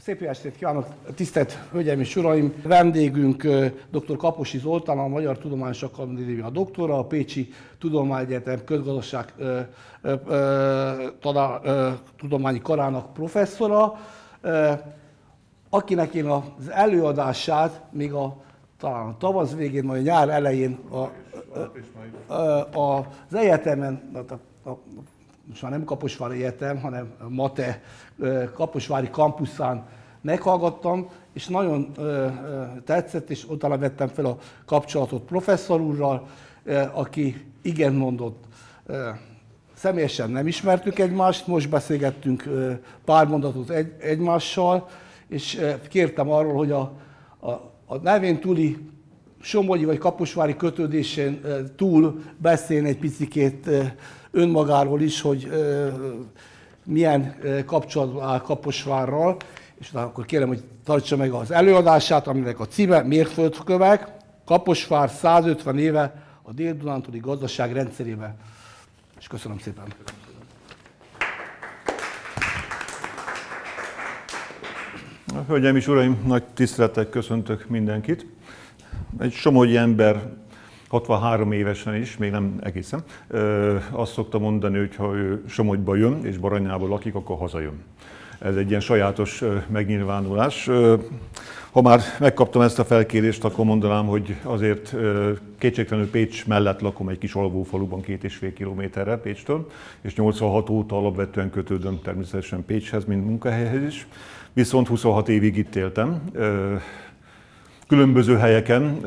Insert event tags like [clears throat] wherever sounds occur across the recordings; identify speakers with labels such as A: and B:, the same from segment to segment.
A: Szép estét kívánok, tisztelt Hölgyeim és Uraim! Vendégünk dr.
B: Kaposi Zoltán, a Magyar Tudományos Akadémia doktora, a Pécsi Tudományegyetem közgazdaság tudományi karának professzora, akinek én az előadását még a talán a tavasz végén, majd a nyár elején a, a, a, az egyetemen, a, a, most már nem Kaposvári Egyetem, hanem Mate Kaposvári kampuszán meghallgattam, és nagyon ö, ö, tetszett, és utána vettem fel a kapcsolatot professzor úrral, ö, aki igen mondott. Ö, személyesen nem ismertük egymást, most beszélgettünk ö, pár mondatot egy, egymással, és ö, kértem arról, hogy a, a, a nevén túli Somogyi vagy Kaposvári kötődésén ö, túl beszéljen egy picit ö, önmagáról is, hogy ö, milyen kapcsolatban áll Kaposvárral, és akkor kérem, hogy tartsa meg az előadását, aminek a címe Mérföldkövek, Kaposvár 150 éve a Dél-Dunántúli gazdaság rendszerébe.
A: És köszönöm szépen. Hölgyeim és Uraim, nagy tiszteletek köszöntök mindenkit. Egy somogyi ember 63 évesen is, még nem egészen, azt szokta mondani, hogy ha ő Somogyba jön és Baranyába lakik, akkor hazajön ez egy ilyen sajátos megnyilvánulás. Ha már megkaptam ezt a felkérést, akkor mondanám, hogy azért kétségtelenül Pécs mellett lakom egy kis alvófaluban, két és fél kilométerre Pécstől, és 86 óta alapvetően kötődöm természetesen Pécshez, mint munkahelyhez is. Viszont 26 évig itt éltem, különböző helyeken,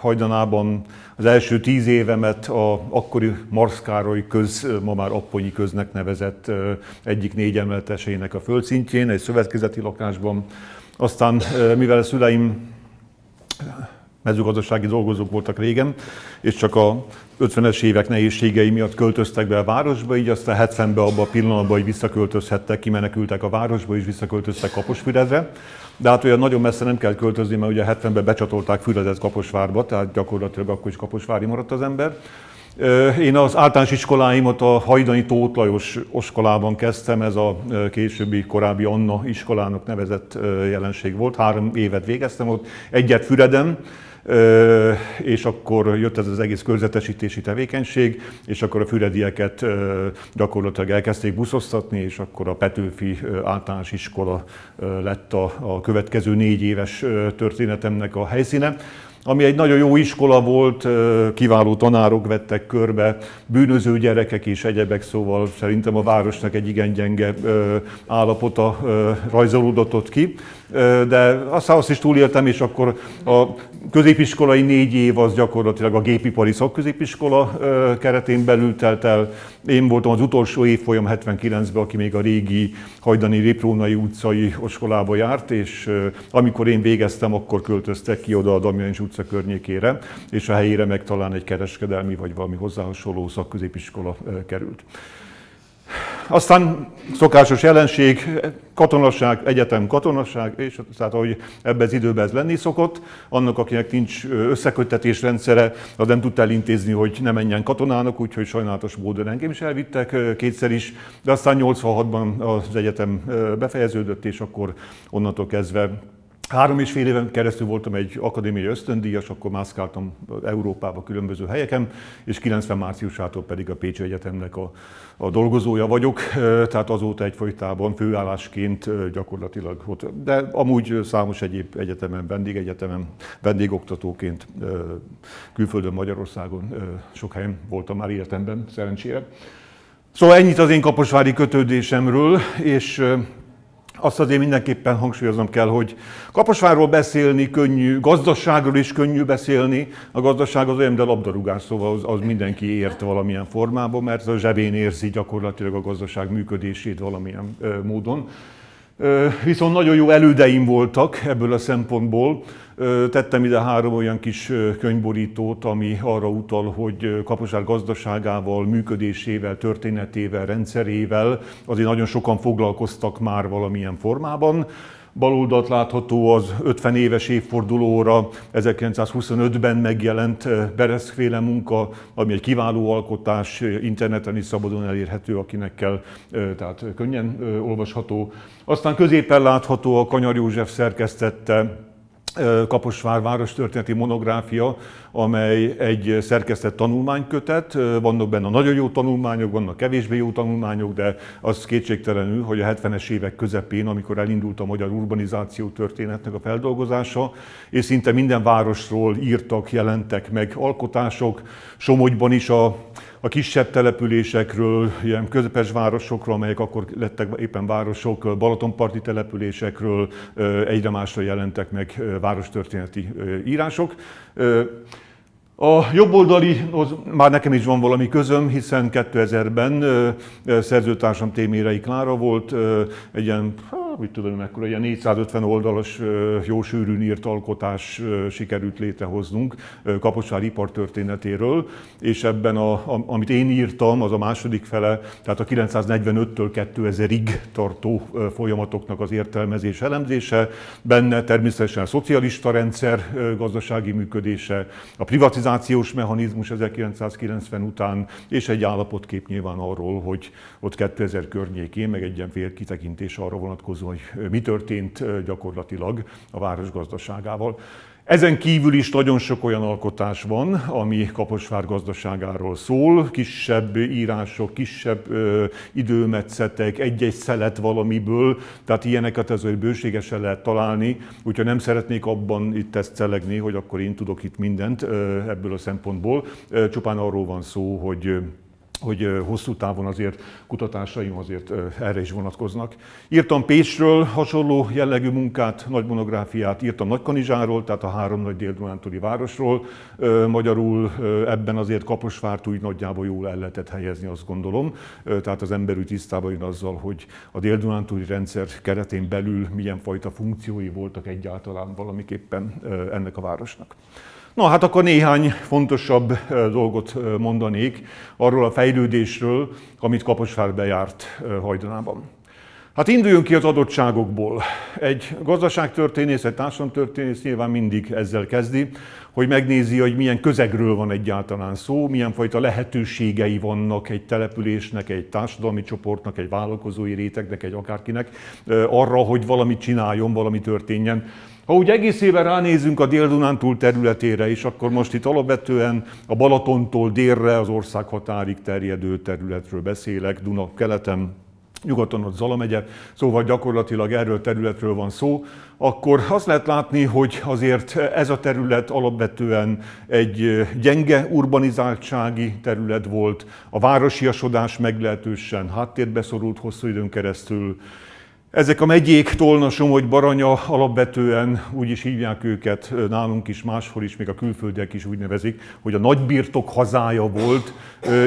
A: hajdanában, az első tíz évemet a akkori Marszkároly köz, ma már Apponyi köznek nevezett egyik négy emeletesének a földszintjén, egy szövetkezeti lakásban. Aztán, mivel a szüleim mezőgazdasági dolgozók voltak régen, és csak a 50-es évek nehézségei miatt költöztek be a városba, így aztán 70-ben abban a pillanatban, hogy visszaköltözhettek, kimenekültek a városba, és visszaköltöztek Kaposfüredre. De hát olyan nagyon messze nem kell költözni, mert ugye 70-ben becsatolták Füredet Kaposvárba, tehát gyakorlatilag akkor is Kaposvári maradt az ember. Én az általános iskoláimat a Hajdani Tóth Lajos oskolában kezdtem, ez a későbbi, korábbi Anna iskolának nevezett jelenség volt. Három évet végeztem ott, egyet Füredem és akkor jött ez az egész körzetesítési tevékenység, és akkor a füredieket gyakorlatilag elkezdték buszoztatni, és akkor a Petőfi általános iskola lett a, a következő négy éves történetemnek a helyszíne ami egy nagyon jó iskola volt, kiváló tanárok vettek körbe, bűnöző gyerekek és egyebek, szóval szerintem a városnak egy igen gyenge állapota rajzolódott ki de azt azt is túléltem, és akkor a középiskolai négy év az gyakorlatilag a gépipari szakközépiskola keretén belül telt el. Én voltam az utolsó évfolyam 79-ben, aki még a régi hajdani Réprónai utcai oskolába járt, és amikor én végeztem, akkor költöztek ki oda a Damjanics utca környékére, és a helyére meg talán egy kereskedelmi vagy valami hozzá hasonló szakközépiskola került. Aztán szokásos jelenség, katonasság, egyetem katonasság, és tehát ahogy ebbe az időben ez lenni szokott, annak, akinek nincs összeköttetés rendszere, az nem tudta elintézni, hogy ne menjen katonának, úgyhogy sajnálatos módon engem is elvittek kétszer is, de aztán 86-ban az egyetem befejeződött, és akkor onnantól kezdve Három és fél éven keresztül voltam egy akadémiai ösztöndíjas, akkor mászkáltam Európába különböző helyeken, és 90 márciusától pedig a Pécsi Egyetemnek a, a dolgozója vagyok, tehát azóta egyfolytában főállásként gyakorlatilag ott, de amúgy számos egyéb egyetemen, vendégegyetemen, vendégoktatóként külföldön, Magyarországon sok helyen voltam már életemben, szerencsére. Szóval ennyit az én kaposvári kötődésemről, és azt azért mindenképpen hangsúlyoznom kell, hogy Kaposvárról beszélni könnyű, gazdaságról is könnyű beszélni. A gazdaság az olyan, de labdarúgás, szóval az, az mindenki ért valamilyen formában, mert a zsebén érzi gyakorlatilag a gazdaság működését valamilyen ö, módon. Ö, viszont nagyon jó elődeim voltak ebből a szempontból, Tettem ide három olyan kis könyvborítót, ami arra utal, hogy Kaposvár gazdaságával, működésével, történetével, rendszerével azért nagyon sokan foglalkoztak már valamilyen formában. Baloldalt látható az 50 éves évfordulóra 1925-ben megjelent Bereszkféle munka, ami egy kiváló alkotás, interneten is szabadon elérhető, akinek kell, tehát könnyen olvasható. Aztán középen látható a Kanyar József szerkesztette Kaposvár város történeti monográfia, amely egy szerkesztett tanulmánykötet. Vannak benne nagyon jó tanulmányok, vannak kevésbé jó tanulmányok, de az kétségtelenül, hogy a 70-es évek közepén, amikor elindult a magyar urbanizáció történetnek a feldolgozása, és szinte minden városról írtak, jelentek meg alkotások. Somogyban is a a kisebb településekről, ilyen közepes városokról, amelyek akkor lettek éppen városok, balatonparti településekről egyre másra jelentek meg várostörténeti írások. A jobboldali, az már nekem is van valami közöm, hiszen 2000-ben szerzőtársam Témérei Klára volt, egy ilyen mit tudom, mekkora ilyen 450 oldalas, jó sűrűn írt alkotás sikerült létrehoznunk Kapocsár ipartörténetéről, és ebben, a, amit én írtam, az a második fele, tehát a 945-től 2000-ig tartó folyamatoknak az értelmezés elemzése, benne természetesen a szocialista rendszer gazdasági működése, a privatizációs mechanizmus 1990 után, és egy állapotkép nyilván arról, hogy ott 2000 környékén, meg egy ilyen fél kitekintés arra vonatkozik, vonatkozó, hogy mi történt gyakorlatilag a város gazdaságával. Ezen kívül is nagyon sok olyan alkotás van, ami Kaposvár gazdaságáról szól, kisebb írások, kisebb ö, időmetszetek, egy-egy szelet valamiből, tehát ilyeneket hogy bőségesen lehet találni, úgyhogy nem szeretnék abban itt ezt szelegni, hogy akkor én tudok itt mindent ö, ebből a szempontból, ö, csupán arról van szó, hogy hogy hosszú távon azért kutatásaim azért erre is vonatkoznak. Írtam Pécsről hasonló jellegű munkát, nagy monográfiát, írtam Nagykanizsáról, tehát a három nagy dél városról. Magyarul ebben azért Kaposvárt úgy nagyjából jól el lehetett helyezni, azt gondolom. Tehát az ember úgy tisztában jön azzal, hogy a dél rendszer keretén belül milyen fajta funkciói voltak egyáltalán valamiképpen ennek a városnak. Na hát akkor néhány fontosabb dolgot mondanék arról a fejlődésről, amit Kaposvár bejárt hajdanában. Hát induljunk ki az adottságokból. Egy gazdaságtörténész, egy társadalomtörténész nyilván mindig ezzel kezdi, hogy megnézi, hogy milyen közegről van egyáltalán szó, milyen fajta lehetőségei vannak egy településnek, egy társadalmi csoportnak, egy vállalkozói rétegnek, egy akárkinek arra, hogy valamit csináljon, valami történjen ha úgy egészében ránézünk a Dél-Dunántúl területére is, akkor most itt alapvetően a Balatontól délre az ország határig terjedő területről beszélek, Duna keleten, nyugaton ott Zala megye, szóval gyakorlatilag erről területről van szó, akkor azt lehet látni, hogy azért ez a terület alapvetően egy gyenge urbanizáltsági terület volt, a városiasodás meglehetősen háttérbe szorult hosszú időn keresztül, ezek a megyék, Tolna, Somogy, Baranya alapvetően úgy is hívják őket nálunk is, máshol is, még a külföldiek is úgy nevezik, hogy a nagybirtok hazája volt,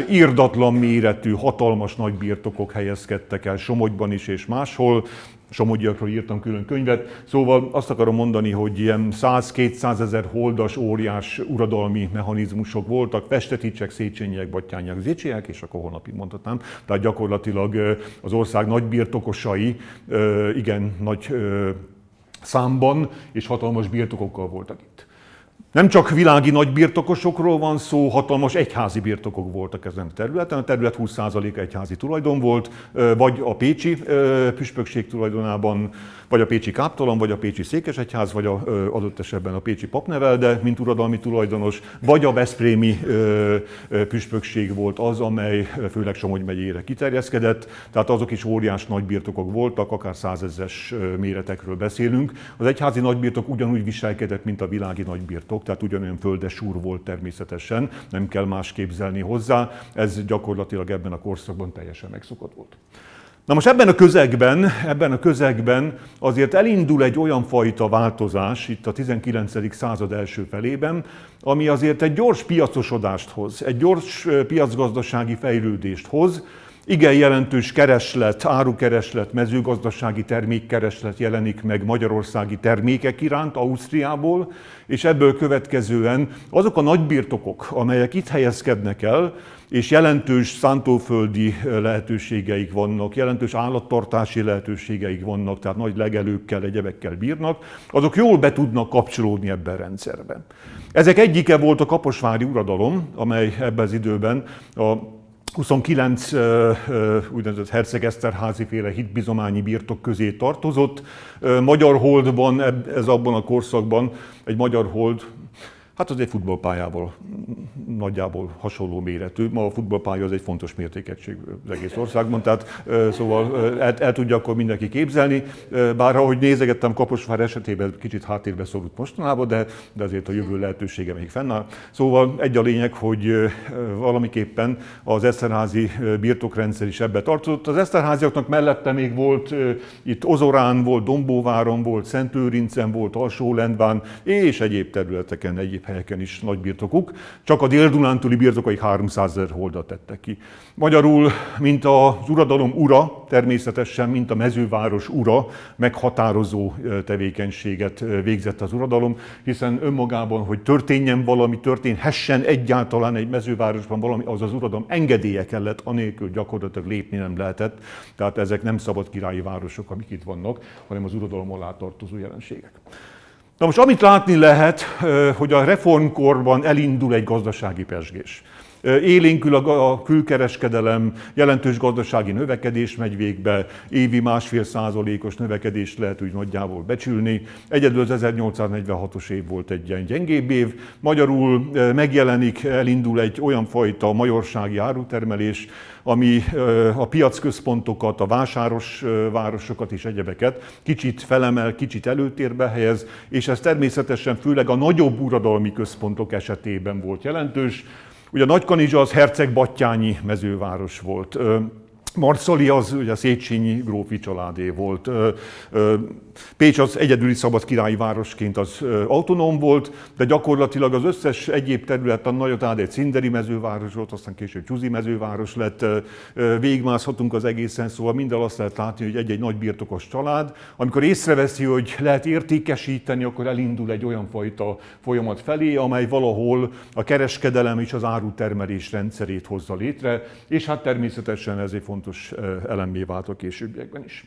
A: írdatlan méretű, hatalmas nagybirtokok helyezkedtek el Somogyban is és máshol, somogyiakról írtam külön könyvet, szóval azt akarom mondani, hogy ilyen 100-200 ezer holdas óriás uradalmi mechanizmusok voltak, pesteticsek, széchenyiek, battyányiak, zécsiek, és akkor holnapig mondhatnám. Tehát gyakorlatilag az ország nagy birtokosai, igen, nagy számban és hatalmas birtokokkal voltak nem csak világi nagybirtokosokról van szó, hatalmas egyházi birtokok voltak ezen a területen. A terület 20% a egyházi tulajdon volt, vagy a Pécsi püspökség tulajdonában vagy a Pécsi Káptalan, vagy a Pécsi Székesegyház, vagy a, ö, adott esetben a Pécsi Papnevelde, mint uradalmi tulajdonos, vagy a Veszprémi ö, ö, püspökség volt az, amely főleg Somogy megyére kiterjeszkedett, tehát azok is óriás nagybirtokok voltak, akár százezes méretekről beszélünk. Az egyházi nagybirtok ugyanúgy viselkedett, mint a világi nagybirtok, tehát ugyanolyan földesúr volt természetesen, nem kell más képzelni hozzá, ez gyakorlatilag ebben a korszakban teljesen megszokott volt. Na most ebben a közegben, ebben a közegben azért elindul egy olyan fajta változás itt a 19. század első felében, ami azért egy gyors piacosodást hoz, egy gyors piacgazdasági fejlődést hoz, igen jelentős kereslet, árukereslet, mezőgazdasági termékkereslet jelenik meg magyarországi termékek iránt Ausztriából, és ebből következően azok a nagybirtokok, amelyek itt helyezkednek el, és jelentős szántóföldi lehetőségeik vannak, jelentős állattartási lehetőségeik vannak, tehát nagy legelőkkel, egyebekkel bírnak, azok jól be tudnak kapcsolódni ebben a rendszerben. Ezek egyike volt a Kaposvári uradalom, amely ebben az időben a 29 úgynevezett herceg-eszterházi féle hitbizományi birtok közé tartozott. Magyar holdban, ez abban a korszakban egy magyar hold Hát az egy futballpályával nagyjából hasonló méretű. Ma a futballpálya az egy fontos mértékegység az egész országban, tehát szóval el, el tudja akkor mindenki képzelni. Bár ahogy nézegettem, Kaposvár esetében kicsit háttérbe szorult mostanában, de, de azért a jövő lehetősége még fennáll. Szóval egy a lényeg, hogy valamiképpen az Eszterházi birtokrendszer is ebbe tartozott. Az Eszterháziaknak mellette még volt itt Ozorán, volt Dombóváron, volt Szentőrincen, volt Alsólendván és egyéb területeken, egyéb helyeken is nagy birtokuk, csak a dél-dunántúli birtokai 300 ezer holdat tettek ki. Magyarul, mint az uradalom ura, természetesen, mint a mezőváros ura, meghatározó tevékenységet végzett az uradalom, hiszen önmagában, hogy történjen valami, történhessen egyáltalán egy mezővárosban valami, az az uradalom engedélye kellett, anélkül gyakorlatilag lépni nem lehetett. Tehát ezek nem szabad királyi városok, amik itt vannak, hanem az uradalom alá tartozó jelenségek. Na most amit látni lehet, hogy a reformkorban elindul egy gazdasági pesgés. Élénkül a külkereskedelem, jelentős gazdasági növekedés megy végbe, évi másfél százalékos növekedést lehet úgy nagyjából becsülni. Egyedül az 1846-os év volt egy ilyen gyengébb év. Magyarul megjelenik, elindul egy olyan fajta majorsági árutermelés, ami a piacközpontokat, a vásáros városokat és egyebeket kicsit felemel, kicsit előtérbe helyez, és ez természetesen főleg a nagyobb uradalmi központok esetében volt jelentős. Ugye a Nagykanizsa az hercegbattyányi mezőváros volt. Marcali az ugye Széchenyi grófi családé volt. Pécs az egyedüli szabad királyi városként az autonóm volt, de gyakorlatilag az összes egyéb területen nagyot áll, egy Cinderi mezőváros volt, aztán később Csúzi mezőváros lett, végigmászhatunk az egészen, szóval minden azt lehet látni, hogy egy-egy nagy birtokos család. Amikor észreveszi, hogy lehet értékesíteni, akkor elindul egy olyan fajta folyamat felé, amely valahol a kereskedelem és az árutermelés rendszerét hozza létre, és hát természetesen ezért fontos fontos elemmé vált a későbbiekben is.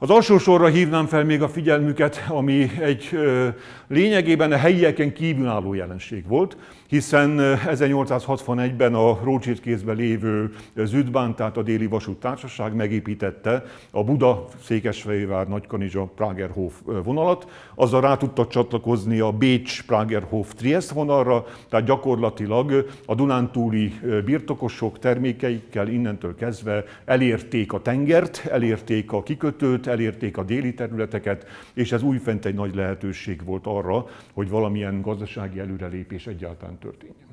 A: Az alsó sorra hívnám fel még a figyelmüket, ami egy ö, lényegében a helyieken kívülálló jelenség volt, hiszen 1861-ben a Rócsét kézben lévő Züdbán, tehát a déli vasút társaság megépítette a Buda Székesfehérvár Nagykanizsa Prágerhof vonalat, azzal rá tudta csatlakozni a Bécs Prágerhof Triest vonalra, tehát gyakorlatilag a Dunántúli birtokosok termékeikkel innentől kezdve elérték a tengert, elérték a kikötőt, elérték a déli területeket, és ez újfent egy nagy lehetőség volt arra, hogy valamilyen gazdasági előrelépés egyáltalán történjen.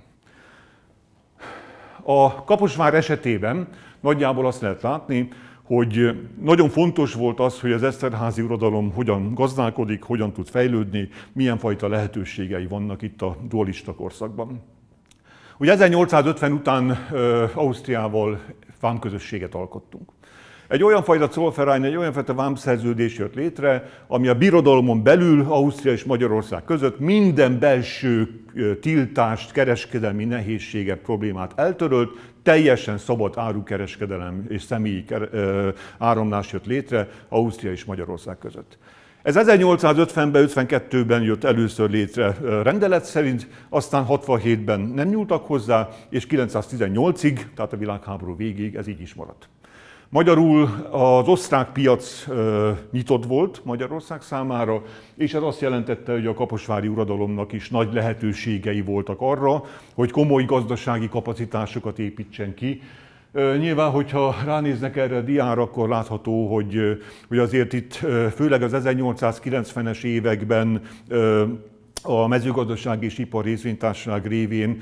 A: A Kaposvár esetében nagyjából azt lehet látni, hogy nagyon fontos volt az, hogy az Eszterházi uradalom hogyan gazdálkodik, hogyan tud fejlődni, milyen fajta lehetőségei vannak itt a dualista korszakban. Ugye 1850 után Ausztriával vámközösséget alkottunk. Egy olyan fajta Zollverein, egy olyan fajta vámszerződés jött létre, ami a birodalmon belül, Ausztria és Magyarország között minden belső tiltást, kereskedelmi nehézséget, problémát eltörölt, teljesen szabad árukereskedelem és személyi áramlás jött létre Ausztria és Magyarország között. Ez 1850-ben, 52-ben jött először létre rendelet szerint, aztán 67-ben nem nyúltak hozzá, és 918-ig, tehát a világháború végéig ez így is maradt. Magyarul az osztrák piac nyitott volt Magyarország számára, és ez azt jelentette, hogy a kaposvári uradalomnak is nagy lehetőségei voltak arra, hogy komoly gazdasági kapacitásokat építsen ki, Nyilván, hogyha ránéznek erre a diára, akkor látható, hogy, hogy azért itt főleg az 1890-es években a mezőgazdasági és ipar részvénytársaság révén,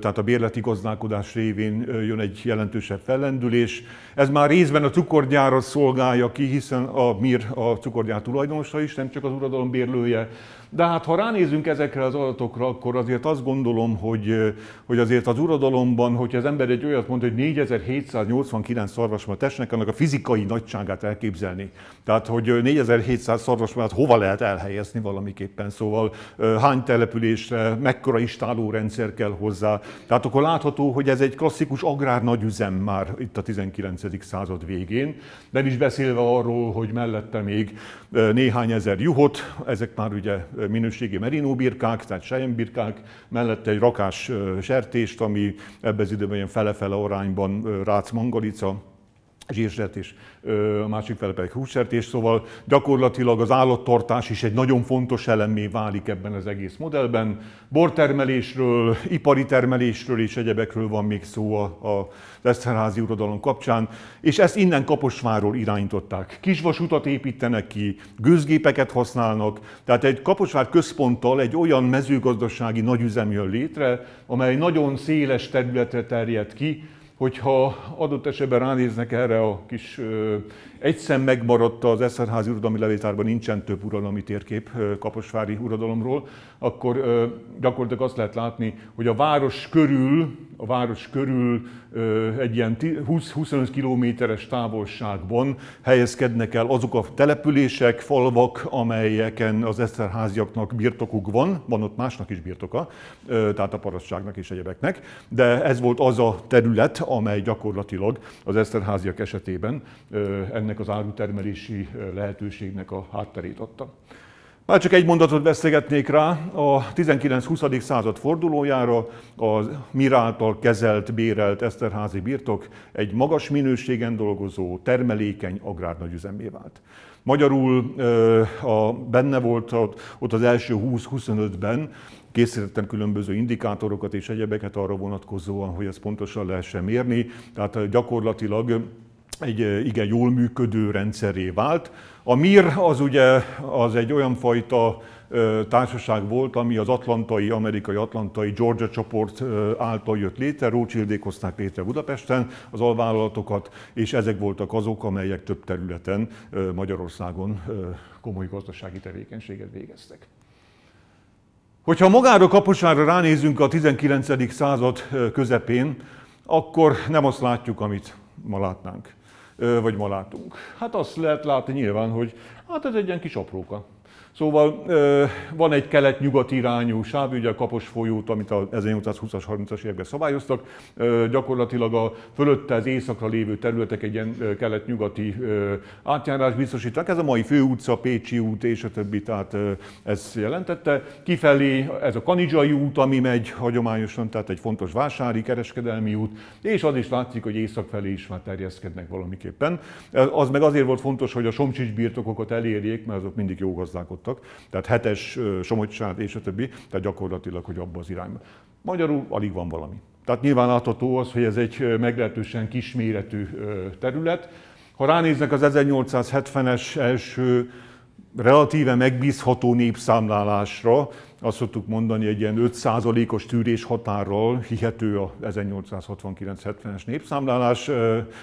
A: tehát a bérleti gazdálkodás révén jön egy jelentősebb fellendülés. Ez már részben a cukorgyára szolgálja ki, hiszen a MIR a cukorgyár tulajdonosa is, nem csak az uradalom bérlője, de hát ha ránézünk ezekre az adatokra, akkor azért azt gondolom, hogy, hogy azért az uradalomban, hogyha az ember egy olyat mond, hogy 4789 szarvasmát esnek, annak a fizikai nagyságát elképzelni. Tehát, hogy 4700 szarvasmát hova lehet elhelyezni valamiképpen, szóval hány településre, mekkora rendszer kell hozzá. Tehát akkor látható, hogy ez egy klasszikus agrár nagyüzem már itt a 19. század végén. Nem is beszélve arról, hogy mellette még néhány ezer juhot, ezek már ugye minőségi merinó birkák, tehát sejem birkák, mellette egy rakás sertést, ami ebbe az időben ilyen fele-fele arányban rác mangalica, és a másik fele pedig és szóval gyakorlatilag az állattartás is egy nagyon fontos elemé válik ebben az egész modellben. Bortermelésről, ipari termelésről és egyebekről van még szó a Eszterházi uradalom kapcsán, és ezt innen Kaposváról irányították. Kisvasutat építenek ki, gőzgépeket használnak, tehát egy Kaposvár központtal egy olyan mezőgazdasági nagyüzem jön létre, amely nagyon széles területre terjed ki, hogyha adott esetben ránéznek erre a kis egy szem megmaradt az Eszterházi uradalmi levéltárban, nincsen több uralmi térkép Kaposvári uradalomról, akkor gyakorlatilag azt lehet látni, hogy a város körül, a város körül egy ilyen 20-25 kilométeres távolságban helyezkednek el azok a települések, falvak, amelyeken az Eszterháziaknak birtokuk van, van ott másnak is birtoka, tehát a parasztságnak és egyebeknek, de ez volt az a terület, amely gyakorlatilag az Eszterháziak esetében ennek ennek az árutermelési lehetőségnek a hátterét adta. Már csak egy mondatot beszélgetnék rá, a 19-20. század fordulójára a mir által kezelt, bérelt Eszterházi birtok egy magas minőségen dolgozó, termelékeny agrárnagyüzemé vált. Magyarul a, benne volt ott az első 20-25-ben, készítettem különböző indikátorokat és egyebeket arra vonatkozóan, hogy ezt pontosan lehessen mérni, tehát gyakorlatilag egy igen jól működő rendszeré vált. A MIR az ugye az egy olyan fajta társaság volt, ami az atlantai, amerikai atlantai Georgia csoport által jött létre, Rothschildék hozták létre Budapesten az alvállalatokat, és ezek voltak azok, amelyek több területen Magyarországon komoly gazdasági tevékenységet végeztek. Hogyha magára kaposára ránézünk a 19. század közepén, akkor nem azt látjuk, amit ma látnánk vagy ma látunk? Hát azt lehet látni nyilván, hogy hát ez egy ilyen kis apróka. Szóval van egy kelet-nyugat irányú sáv, ugye a Kapos folyót, amit a 1820-as, 30-as években szabályoztak. Gyakorlatilag a fölötte az északra lévő területek egy ilyen kelet-nyugati átjárás biztosítanak. Ez a mai főutca, Pécsi út és a többi, tehát ez jelentette. Kifelé ez a Kanizsai út, ami megy hagyományosan, tehát egy fontos vásári, kereskedelmi út, és az is látszik, hogy észak felé is már terjeszkednek valamiképpen. Az meg azért volt fontos, hogy a somcsics birtokokat elérjék, mert azok mindig jó gazdák ott hallgattak. Tehát hetes Somogyság és a többi, tehát gyakorlatilag, hogy abba az irányba. Magyarul alig van valami. Tehát nyilván látható az, hogy ez egy meglehetősen kisméretű terület. Ha ránéznek az 1870-es első relatíve megbízható népszámlálásra, azt szoktuk mondani, egy ilyen 5%-os tűrés határral hihető a 1869-70-es népszámlálás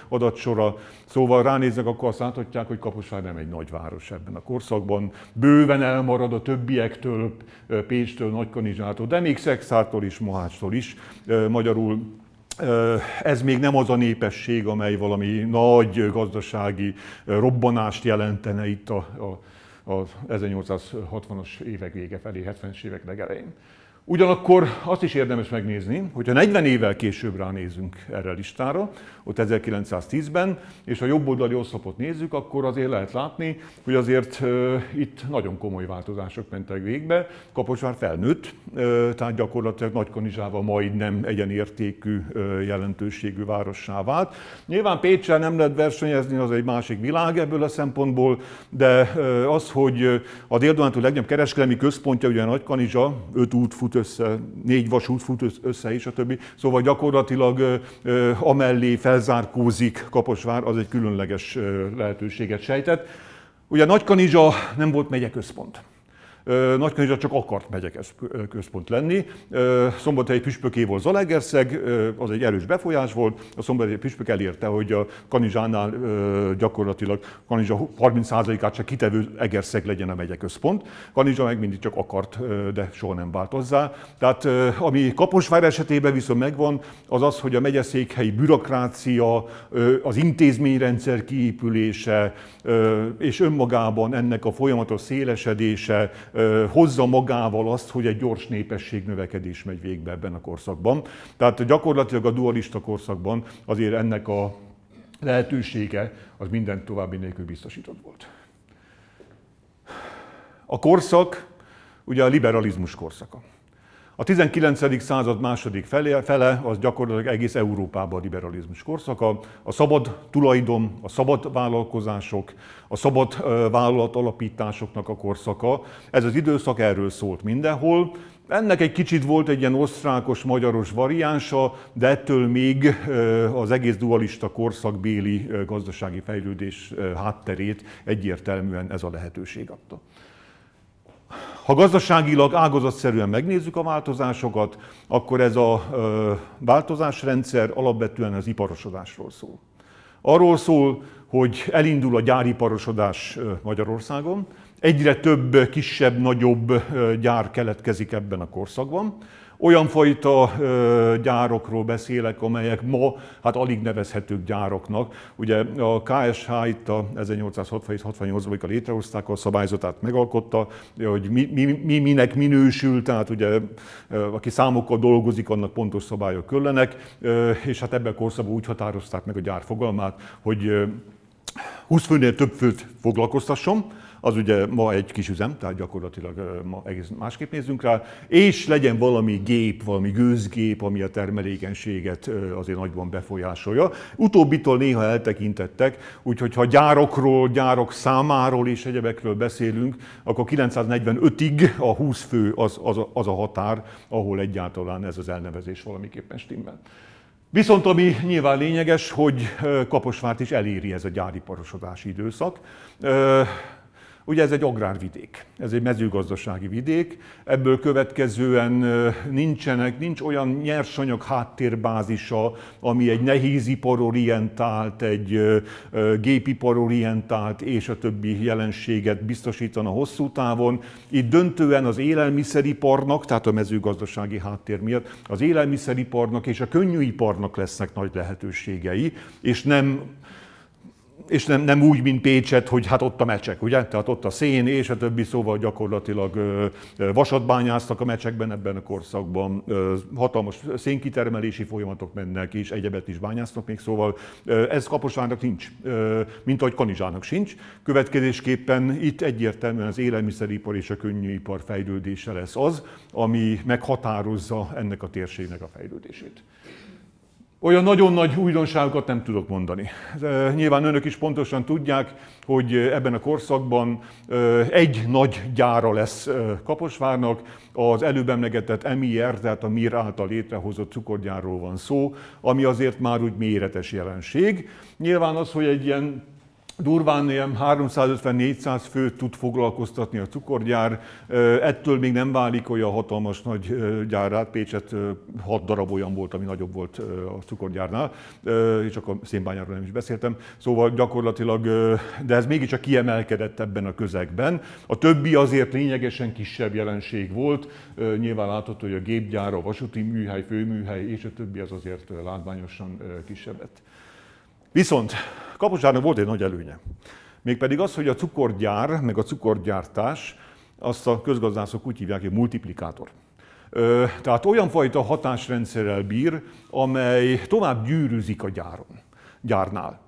A: adatsora. Szóval ránéznek, akkor azt láthatják, hogy Kaposvár nem egy nagyváros ebben a korszakban. Bőven elmarad a többiektől, Pécstől, Nagykanizsától, de még Szexártól is, Mohácstól is. Magyarul ez még nem az a népesség, amely valami nagy gazdasági robbanást jelentene itt a, a az 1860-as évek vége felé, 70-es évek legelején. Ugyanakkor azt is érdemes megnézni, hogyha 40 évvel később ránézünk erre a listára, ott 1910-ben, és a jobb oldali oszlopot nézzük, akkor azért lehet látni, hogy azért itt nagyon komoly változások mentek végbe. Kaposvár felnőtt, tehát gyakorlatilag Nagykanizsával majdnem egyenértékű jelentőségű várossá vált. Nyilván Pécsel nem lehet versenyezni, az egy másik világ ebből a szempontból, de az, hogy a dél legnagyobb kereskedelmi központja ugye Nagykanizsa, öt út fut össze, négy vasút fut össze, és a többi. Szóval gyakorlatilag amellé felzárkózik Kaposvár, az egy különleges lehetőséget sejtett. Ugye Nagykanizsa nem volt megyeközpont. Nagykanizsa csak akart megye központ lenni. Szombathelyi püspöké volt Zalegerszeg, az egy erős befolyás volt. A szombathelyi püspök elérte, hogy a Kanizsánál gyakorlatilag Kanizsa 30%-át csak kitevő Egerszeg legyen a megye központ. Kanizsa meg mindig csak akart, de soha nem vált hozzá. Tehát ami Kaposvár esetében viszont megvan, az az, hogy a megyeszékhelyi bürokrácia, az intézményrendszer kiépülése, és önmagában ennek a folyamatos szélesedése, hozza magával azt, hogy egy gyors népesség növekedés megy végbe ebben a korszakban. Tehát gyakorlatilag a dualista korszakban azért ennek a lehetősége az minden további nélkül biztosított volt. A korszak ugye a liberalizmus korszaka. A 19. század második fele, fele az gyakorlatilag egész Európában a liberalizmus korszaka. A szabad tulajdon, a szabad vállalkozások, a szabad vállalat alapításoknak a korszaka. Ez az időszak erről szólt mindenhol. Ennek egy kicsit volt egy ilyen osztrákos-magyaros variánsa, de ettől még az egész dualista korszakbéli gazdasági fejlődés hátterét egyértelműen ez a lehetőség adta. Ha gazdaságilag ágazatszerűen megnézzük a változásokat, akkor ez a változásrendszer alapvetően az iparosodásról szól. Arról szól, hogy elindul a gyáriparosodás Magyarországon, egyre több kisebb, nagyobb gyár keletkezik ebben a korszakban, olyan fajta ö, gyárokról beszélek, amelyek ma hát alig nevezhetők gyároknak. Ugye a KSH itt a 1868 ban amikor létrehozták a szabályzatát, megalkotta, hogy mi, mi, mi minek minősül, tehát ugye aki számokkal dolgozik, annak pontos szabályok kellenek, és hát ebben a korszakban úgy határozták meg a gyár fogalmát, hogy 20 főnél több főt foglalkoztasson, az ugye ma egy kis üzem, tehát gyakorlatilag ma egész másképp nézzünk rá, és legyen valami gép, valami gőzgép, ami a termelékenységet azért nagyban befolyásolja. Utóbbitól néha eltekintettek, úgyhogy ha gyárokról, gyárok számáról és egyebekről beszélünk, akkor 945-ig a 20 fő az, az, a, az a határ, ahol egyáltalán ez az elnevezés valamiképpen stimmel. Viszont ami nyilván lényeges, hogy Kaposvárt is eléri ez a gyáriparosodási időszak. Ugye ez egy agrárvidék, ez egy mezőgazdasági vidék, ebből következően nincsenek, nincs olyan nyersanyag háttérbázisa, ami egy nehéziparorientált, egy gépiparorientált és a többi jelenséget biztosítana hosszú távon. Itt döntően az élelmiszeriparnak, tehát a mezőgazdasági háttér miatt, az élelmiszeriparnak és a könnyűiparnak lesznek nagy lehetőségei, és nem és nem, nem úgy, mint Pécset, hogy hát ott a mecsek, ugye? Tehát ott a szén és a többi, szóval gyakorlatilag vasat bányáztak a mecsekben ebben a korszakban, hatalmas szénkitermelési folyamatok mennek, és egyebet is bányásznak még, szóval ez Kaposvárnak nincs, mint ahogy Kanizsának sincs. Következésképpen itt egyértelműen az élelmiszeripar és a könnyűipar fejlődése lesz az, ami meghatározza ennek a térségnek a fejlődését. Olyan nagyon nagy újdonságokat nem tudok mondani. Eh, nyilván önök is pontosan tudják, hogy eh, ebben a korszakban eh, egy nagy gyára lesz Kaposvárnak, az előbb emlegetett MIR, tehát a MIR által létrehozott cukorgyárról van szó, ami azért már úgy méretes jelenség. Nyilván az, hogy egy ilyen durván ilyen 350-400 főt tud foglalkoztatni a cukorgyár, ettől még nem válik olyan hatalmas nagy gyárát, Pécset 6 darab olyan volt, ami nagyobb volt a cukorgyárnál, csak a szénbányáról nem is beszéltem, szóval gyakorlatilag, de ez mégiscsak kiemelkedett ebben a közegben. A többi azért lényegesen kisebb jelenség volt, nyilván látható, hogy a gépgyár, a vasúti műhely, főműhely és a többi az azért látványosan kisebbet. Viszont Kaposvárnak volt egy nagy előnye. Mégpedig az, hogy a cukorgyár, meg a cukorgyártás, azt a közgazdászok úgy hívják, hogy multiplikátor. Tehát olyan fajta hatásrendszerrel bír, amely tovább gyűrűzik a gyáron, gyárnál.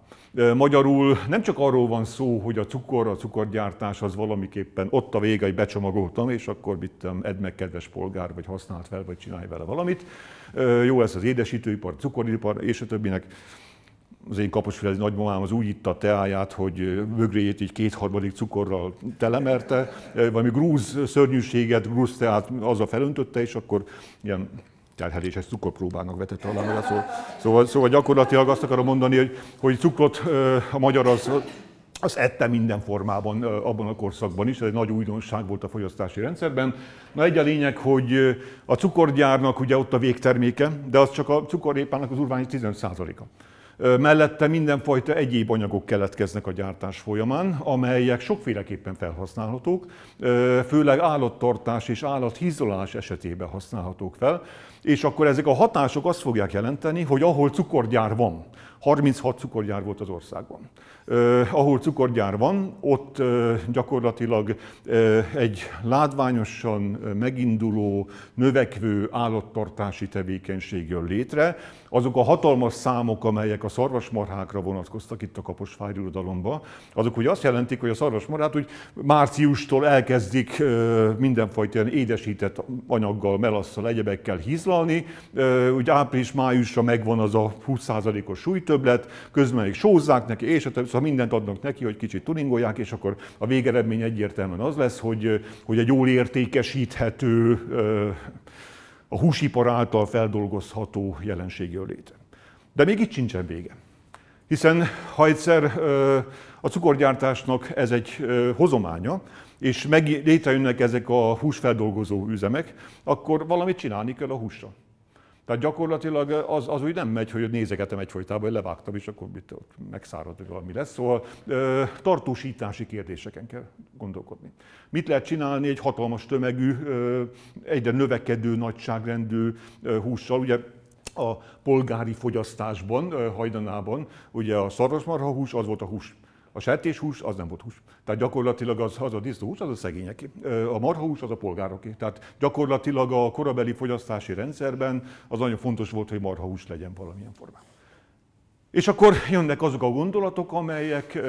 A: Magyarul nem csak arról van szó, hogy a cukor, a cukorgyártás az valamiképpen ott a vége, hogy becsomagoltam, és akkor vittem, edd meg kedves polgár, vagy használt fel, vagy csinálj vele valamit. Jó lesz az édesítőipar, cukoripar, és a többinek az én kaposfélezi nagymamám az úgy itta teáját, hogy bögréjét így kétharmadik cukorral telemerte, valami grúz szörnyűséget, grúz teát azzal felöntötte, és akkor ilyen terheléses cukorpróbának vetett alá magát. Szóval, szóval, szóval gyakorlatilag azt akarom mondani, hogy, hogy cukrot a magyar az, az ette minden formában abban a korszakban is, ez egy nagy újdonság volt a fogyasztási rendszerben. Na egy a lényeg, hogy a cukorgyárnak ugye ott a végterméke, de az csak a cukorépának az urvány 15%-a. Mellette mindenfajta egyéb anyagok keletkeznek a gyártás folyamán, amelyek sokféleképpen felhasználhatók, főleg állattartás és állathizolás esetében használhatók fel. És akkor ezek a hatások azt fogják jelenteni, hogy ahol cukorgyár van, 36 cukorgyár volt az országban. uh, ahol cukorgyár van, ott uh, gyakorlatilag uh, egy látványosan meginduló, növekvő állattartási tevékenység jön létre. Azok a hatalmas számok, amelyek a szarvasmarhákra vonatkoztak itt a kaposvári azok ugye azt jelentik, hogy a szarvasmarhát úgy márciustól elkezdik mindenfajta ilyen édesített anyaggal, melasszal, egyebekkel hízlani, foglalni, úgy április-májusra megvan az a 20%-os súlytöblet, közben még sózzák neki, és hát, szóval mindent adnak neki, hogy kicsit tuningolják, és akkor a végeredmény egyértelműen az lesz, hogy, hogy egy jól értékesíthető, a húsipar által feldolgozható jelenség jön létre. De még itt sincsen vége. Hiszen ha egyszer a cukorgyártásnak ez egy hozománya, és meg létrejönnek ezek a húsfeldolgozó üzemek, akkor valamit csinálni kell a hússal. Tehát gyakorlatilag az, az úgy nem megy, hogy nézegetem egyfolytában, hogy levágtam, és akkor mit, megszárad, hogy valami lesz. Szóval tartósítási kérdéseken kell gondolkodni. Mit lehet csinálni egy hatalmas tömegű, egyre növekedő nagyságrendű hússal? Ugye a polgári fogyasztásban, hajdanában, ugye a szarvasmarha hús az volt a hús a sertéshús az nem volt hús. Tehát gyakorlatilag az, az a disznóhús, az a szegényeké. A marhahús az a polgároké. Tehát gyakorlatilag a korabeli fogyasztási rendszerben az nagyon fontos volt, hogy marhahús legyen valamilyen formában. És akkor jönnek azok a gondolatok, amelyek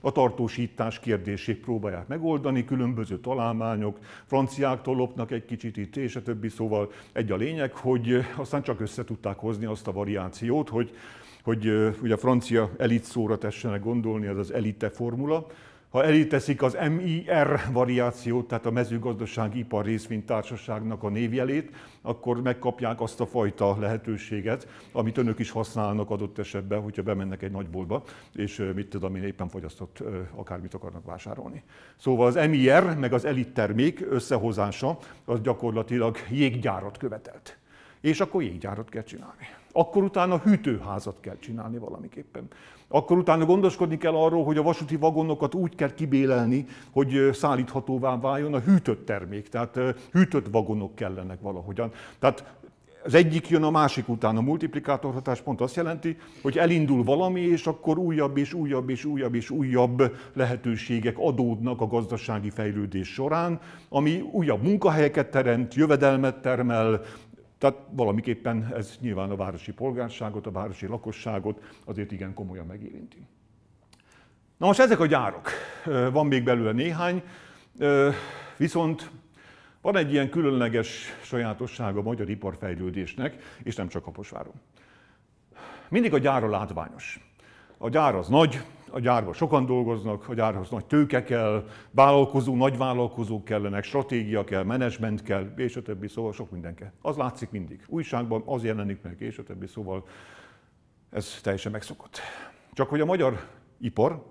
A: a tartósítás kérdését próbálják megoldani, különböző találmányok, franciáktól lopnak egy kicsit itt, és a többi, szóval egy a lényeg, hogy aztán csak össze tudták hozni azt a variációt, hogy hogy ugye a francia elit szóra tessenek gondolni, az az elite formula. Ha eliteszik az MIR variációt, tehát a mezőgazdasági ipar részvénytársaságnak a névjelét, akkor megkapják azt a fajta lehetőséget, amit önök is használnak adott esetben, hogyha bemennek egy nagyboltba, és mit tudom én, éppen fogyasztott akármit akarnak vásárolni. Szóval az MIR meg az elit termék összehozása az gyakorlatilag jéggyárat követelt. És akkor jéggyárat kell csinálni. Akkor utána hűtőházat kell csinálni valamiképpen. Akkor utána gondoskodni kell arról, hogy a vasúti vagonokat úgy kell kibélelni, hogy szállíthatóvá váljon a hűtött termék. Tehát hűtött vagonok kellenek valahogyan. Tehát az egyik jön a másik után. A multiplikátor hatás pont azt jelenti, hogy elindul valami, és akkor újabb és újabb és újabb és újabb lehetőségek adódnak a gazdasági fejlődés során, ami újabb munkahelyeket teremt, jövedelmet termel, tehát valamiképpen ez nyilván a városi polgárságot, a városi lakosságot azért igen komolyan megérinti. Na most ezek a gyárok, van még belőle néhány, viszont van egy ilyen különleges sajátossága a magyar iparfejlődésnek, és nem csak Kaposváron. Mindig a gyár a látványos. A gyár az nagy, a gyárban sokan dolgoznak, a gyárhoz nagy tőke kell, vállalkozó, nagyvállalkozók kellenek, stratégia kell, menedzsment kell, és a többi, szóval sok minden kell. Az látszik mindig. Újságban az jelenik meg, és a többi, szóval ez teljesen megszokott. Csak hogy a magyar ipar,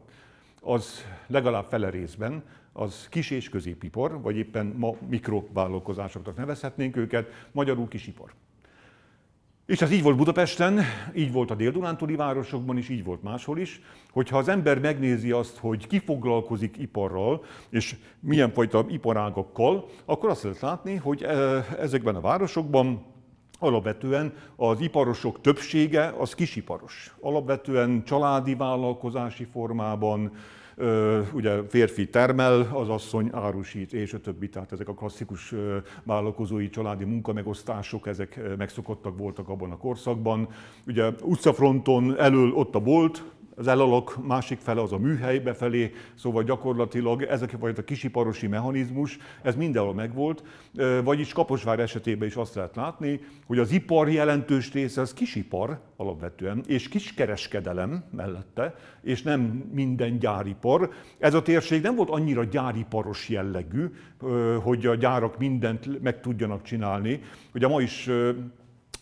A: az legalább fele részben, az kis és középipar, vagy éppen ma mikrovállalkozásoknak nevezhetnénk őket, magyarul kisipar. És ez így volt Budapesten, így volt a dél városokban is, így volt máshol is, hogyha az ember megnézi azt, hogy ki foglalkozik iparral, és milyen fajta iparágakkal, akkor azt lehet látni, hogy e, ezekben a városokban Alapvetően az iparosok többsége az kisiparos. Alapvetően családi vállalkozási formában, ugye férfi termel, az asszony árusít, és a többi. Tehát ezek a klasszikus vállalkozói családi munkamegosztások, ezek megszokottak voltak abban a korszakban. Ugye utcafronton elől ott a bolt, az elalak másik fele az a műhely befelé, szóval gyakorlatilag ezek vagy a kisiparosi mechanizmus, ez mindenhol megvolt, vagyis Kaposvár esetében is azt lehet látni, hogy az ipar jelentős része az kisipar alapvetően, és kiskereskedelem mellette, és nem minden gyáripar. Ez a térség nem volt annyira gyáriparos jellegű, hogy a gyárak mindent meg tudjanak csinálni. Ugye ma is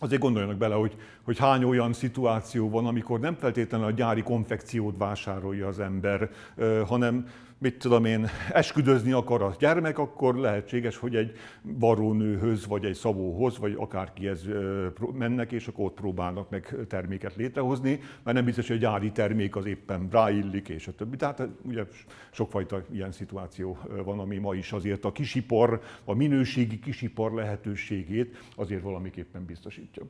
A: azért gondoljanak bele, hogy hogy hány olyan szituáció van, amikor nem feltétlenül a gyári konfekciót vásárolja az ember, hanem mit tudom én, esküdözni akar a gyermek, akkor lehetséges, hogy egy varónőhöz vagy egy szabóhoz, vagy akárkihez mennek, és akkor ott próbálnak meg terméket létrehozni, mert nem biztos, hogy a gyári termék az éppen ráillik, és a többi. Tehát ugye sokfajta ilyen szituáció van, ami ma is azért a kisipar, a minőségi kisipar lehetőségét azért valamiképpen biztosítja.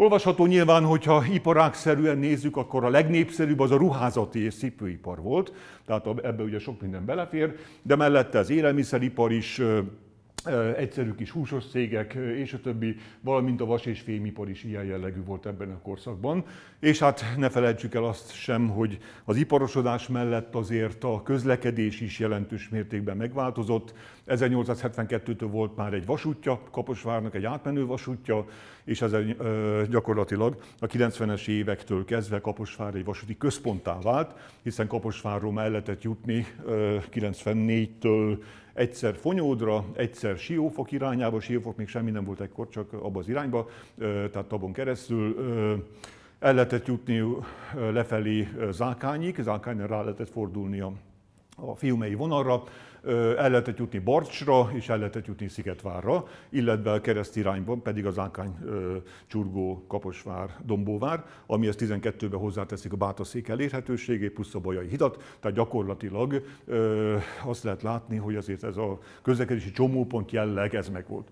A: Olvasható nyilván, hogyha iparágszerűen nézzük, akkor a legnépszerűbb az a ruházati és szipőipar volt, tehát ebbe ugye sok minden belefér, de mellette az élelmiszeripar is, egyszerű kis húsos cégek, és a többi, valamint a vas és fémipar is ilyen jellegű volt ebben a korszakban. És hát ne felejtsük el azt sem, hogy az iparosodás mellett azért a közlekedés is jelentős mértékben megváltozott. 1872-től volt már egy vasútja, Kaposvárnak egy átmenő vasútja, és ez gyakorlatilag a 90-es évektől kezdve Kaposvár egy vasúti központtá vált, hiszen Kaposvárról el lehetett jutni 94-től egyszer Fonyódra, egyszer Siófok irányába, Siófok még semmi nem volt ekkor, csak abba az irányba, tehát Tabon keresztül el lehetett jutni lefelé Zákányig, Zákányra rá lehetett fordulni a, a fiumei vonalra, el lehetett jutni Borcsra, és el lehetett jutni Szigetvárra, illetve a kereszt irányban pedig az Ákány, csurgó Kaposvár Dombóvár, ezt 12-ben hozzáteszik a Bátaszék elérhetőségét, plusz a Bajai hidat, tehát gyakorlatilag azt lehet látni, hogy azért ez a közlekedési csomópont jelleg ez megvolt.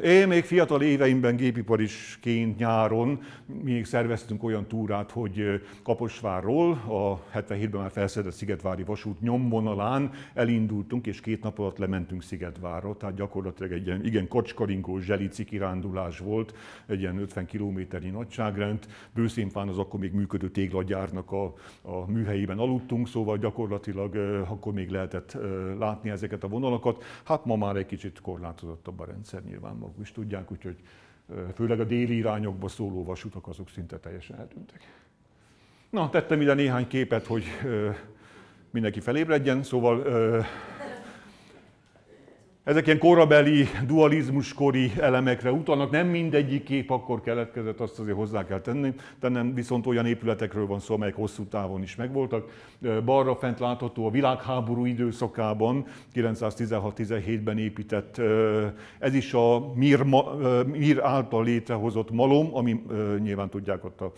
A: Én még fiatal éveimben gépiparisként nyáron még szerveztünk olyan túrát, hogy Kaposvárról, a 77-ben már felszedett Szigetvári vasút nyomvonalán elindultunk, és két nap alatt lementünk Szigetvárra, tehát gyakorlatilag egy ilyen igen kocskaringó zselici kirándulás volt, egy ilyen 50 kilométernyi nagyságrend. Bőszínfán az akkor még működő téglagyárnak a, a műhelyében aludtunk, szóval gyakorlatilag akkor még lehetett látni ezeket a vonalakat. Hát ma már egy kicsit korlátozottabb a rendszer nyilván maguk is tudják, úgyhogy főleg a déli irányokba szóló vasutak azok szinte teljesen eltűntek. Na, tettem ide néhány képet, hogy mindenki felébredjen, szóval ezek ilyen korabeli, dualizmuskori elemekre utalnak, nem mindegyik kép akkor keletkezett, azt azért hozzá kell tenni, tennem viszont olyan épületekről van szó, amelyek hosszú távon is megvoltak. Balra fent látható a világháború időszakában, 916-17-ben épített, ez is a Mir, Mir által létrehozott malom, ami nyilván tudják ott a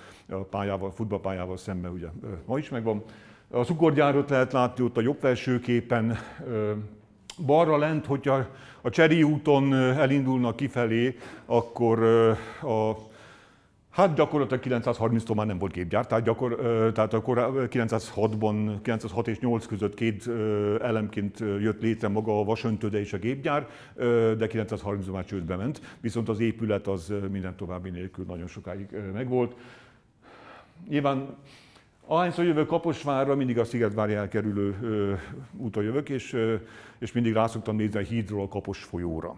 A: pályával, futballpályával szemben ugye ma is megvan. A cukorgyárat lehet látni ott a jobb felső képen, balra lent, hogyha a Cseri úton elindulnak kifelé, akkor a, hát gyakorlatilag 930-tól már nem volt gépgyár, tehát, gyakor, tehát akkor 906-ban, 906 és 8 között két elemként jött létre maga a vasöntőde és a gépgyár, de 930-ban már csődbe ment, viszont az épület az minden további nélkül nagyon sokáig megvolt. Nyilván Ahányszor jövök Kaposvárra, mindig a Szigetvári elkerülő úton jövök, és, és mindig rá szoktam nézni a hídról a Kapos folyóra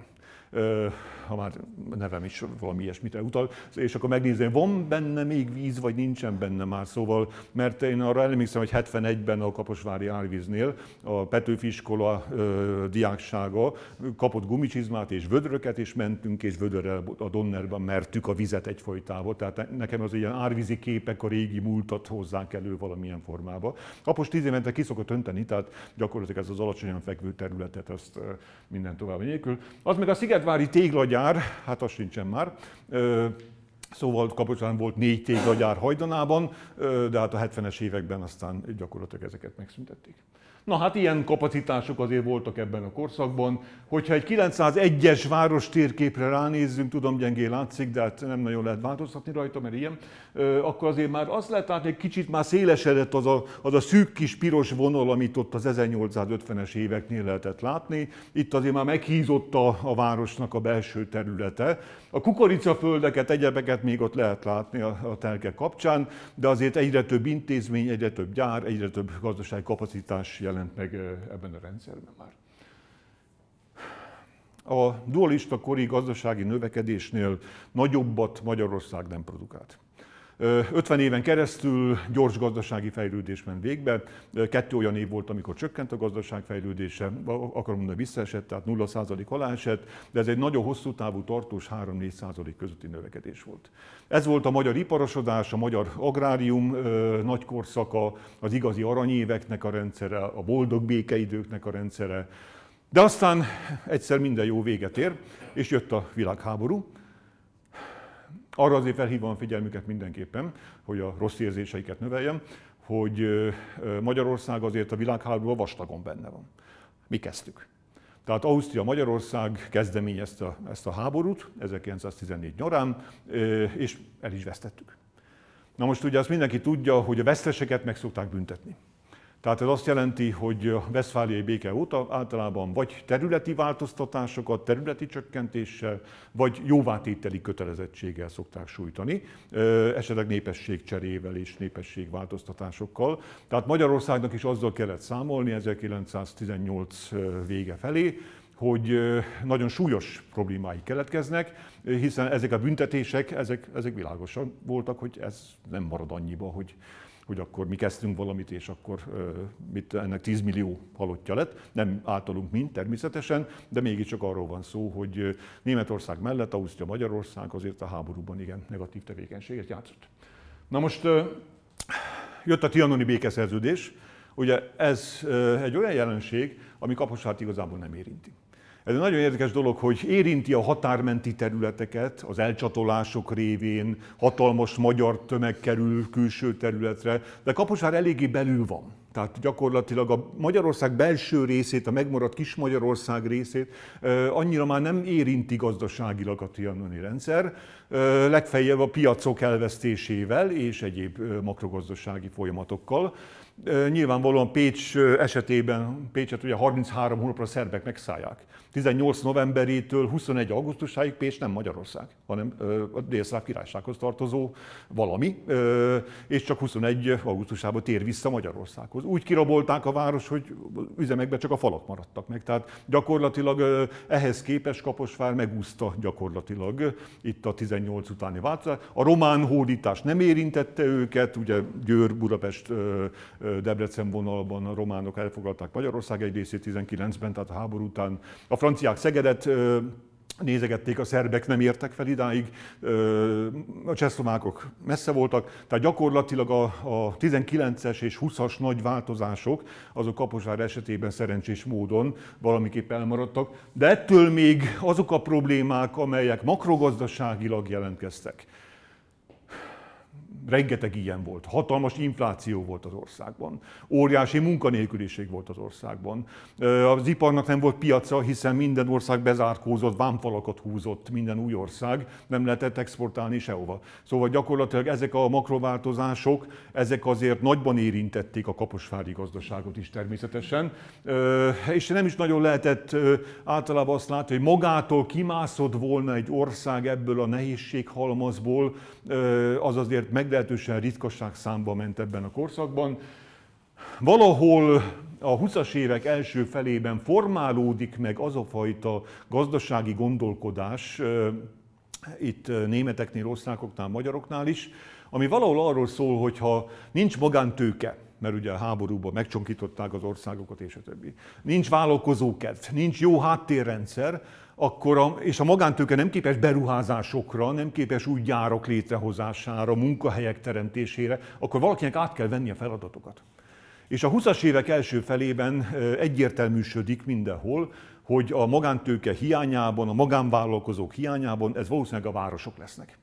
A: ha már nevem is valami ilyesmit utal, és akkor megnézem, van benne még víz, vagy nincsen benne már, szóval, mert én arra emlékszem, hogy 71-ben a Kaposvári árvíznél a Petőfi iskola ö, diáksága kapott gumicsizmát és vödröket, és mentünk, és vödörrel a Donnerben mertük a vizet egyfolytában, tehát nekem az ilyen árvízi képek a régi múltat hozzák elő valamilyen formába. Kapos tíz évente ki szokott önteni, tehát gyakorlatilag ez az alacsonyan fekvő területet, azt minden tovább nélkül. Az meg a sziget Székesfehérvári téglagyár, hát az sincsen már, Szóval Kapocsán volt négy téglagyár hajdanában, de hát a 70-es években aztán gyakorlatilag ezeket megszüntették. Na hát ilyen kapacitások azért voltak ebben a korszakban. Hogyha egy 901-es város térképre ránézzünk, tudom gyengé látszik, de hát nem nagyon lehet változtatni rajta, mert ilyen, akkor azért már azt lehet látni, hogy kicsit már szélesedett az a, az a szűk kis piros vonal, amit ott az 1850-es éveknél lehetett látni. Itt azért már meghízott a, a városnak a belső területe. A kukoricaföldeket, egyebeket még ott lehet látni a telke kapcsán, de azért egyre több intézmény, egyre több gyár, egyre több gazdasági kapacitás jelent meg ebben a rendszerben már. A dualista kori gazdasági növekedésnél nagyobbat Magyarország nem produkált. 50 éven keresztül gyors gazdasági fejlődés ment végbe. Kettő olyan év volt, amikor csökkent a gazdaság fejlődése, akarom mondani, visszaesett, tehát 0% alá esett, de ez egy nagyon hosszú távú tartós 3-4% közötti növekedés volt. Ez volt a magyar iparosodás, a magyar agrárium nagy korszaka, az igazi aranyéveknek a rendszere, a boldog békeidőknek a rendszere, de aztán egyszer minden jó véget ér, és jött a világháború, arra azért felhívom a figyelmüket mindenképpen, hogy a rossz érzéseiket növeljem, hogy Magyarország azért a világháború vastagon benne van. Mi kezdtük. Tehát Ausztria-Magyarország kezdeményezte ezt ezt a háborút 1914 nyarán, és el is vesztettük. Na most ugye azt mindenki tudja, hogy a veszteseket meg szokták büntetni. Tehát ez azt jelenti, hogy a Veszfáliai béke óta általában vagy területi változtatásokat, területi csökkentéssel, vagy jóvátételi kötelezettséggel szokták sújtani, esetleg népességcserével és népességváltoztatásokkal. Tehát Magyarországnak is azzal kellett számolni 1918 vége felé, hogy nagyon súlyos problémái keletkeznek, hiszen ezek a büntetések, ezek, ezek világosan voltak, hogy ez nem marad annyiba, hogy, hogy akkor mi kezdtünk valamit, és akkor mit, ennek 10 millió halottja lett. Nem általunk mind természetesen, de mégiscsak arról van szó, hogy Németország mellett Ausztria, Magyarország azért a háborúban igen negatív tevékenységet játszott. Na most jött a Tianoni békeszerződés, ugye ez egy olyan jelenség, ami kaposát igazából nem érinti. Ez egy nagyon érdekes dolog, hogy érinti a határmenti területeket, az elcsatolások révén, hatalmas magyar tömeg kerül külső területre, de Kaposvár eléggé belül van. Tehát gyakorlatilag a Magyarország belső részét, a megmaradt kis Magyarország részét annyira már nem érinti gazdaságilag a trianoni rendszer, legfeljebb a piacok elvesztésével és egyéb makrogazdasági folyamatokkal. Nyilvánvalóan Pécs esetében, Pécset ugye 33 hónapra szerbek megszállják. 18 novemberétől 21 augusztusáig Pécs nem Magyarország, hanem a Délszláv királysághoz tartozó valami, és csak 21 augusztusában tér vissza Magyarországhoz. Úgy kirabolták a város, hogy üzemekben csak a falak maradtak meg. Tehát gyakorlatilag ehhez képes Kaposvár megúszta gyakorlatilag itt a 18 utáni változás. A román hódítás nem érintette őket, ugye Győr, Budapest, Debrecen vonalban a románok elfoglalták Magyarország egy részét 19-ben, tehát a háború után. A franciák Szegedet nézegették, a szerbek nem értek fel idáig, a csehszlovákok messze voltak, tehát gyakorlatilag a, a 19-es és 20-as nagy változások azok Kaposvár esetében szerencsés módon valamiképp elmaradtak, de ettől még azok a problémák, amelyek makrogazdaságilag jelentkeztek, rengeteg ilyen volt. Hatalmas infláció volt az országban, óriási munkanélküliség volt az országban. Az iparnak nem volt piaca, hiszen minden ország bezárkózott, vámfalakat húzott minden új ország, nem lehetett exportálni sehova. Szóval gyakorlatilag ezek a makrováltozások, ezek azért nagyban érintették a kaposvári gazdaságot is természetesen, és nem is nagyon lehetett általában azt látni, hogy magától kimászott volna egy ország ebből a nehézséghalmazból, az azért meg meglehetősen ritkasság számba ment ebben a korszakban. Valahol a 20-as évek első felében formálódik meg az a fajta gazdasági gondolkodás, itt németeknél, osztrákoknál, magyaroknál is, ami valahol arról szól, hogy ha nincs magántőke, mert ugye a háborúban megcsonkították az országokat, és a többi. Nincs vállalkozókedv, nincs jó háttérrendszer, akkor a, és a magántőke nem képes beruházásokra, nem képes új gyárak létrehozására, munkahelyek teremtésére, akkor valakinek át kell venni a feladatokat. És a 20-as évek első felében egyértelműsödik mindenhol, hogy a magántőke hiányában, a magánvállalkozók hiányában ez valószínűleg a városok lesznek.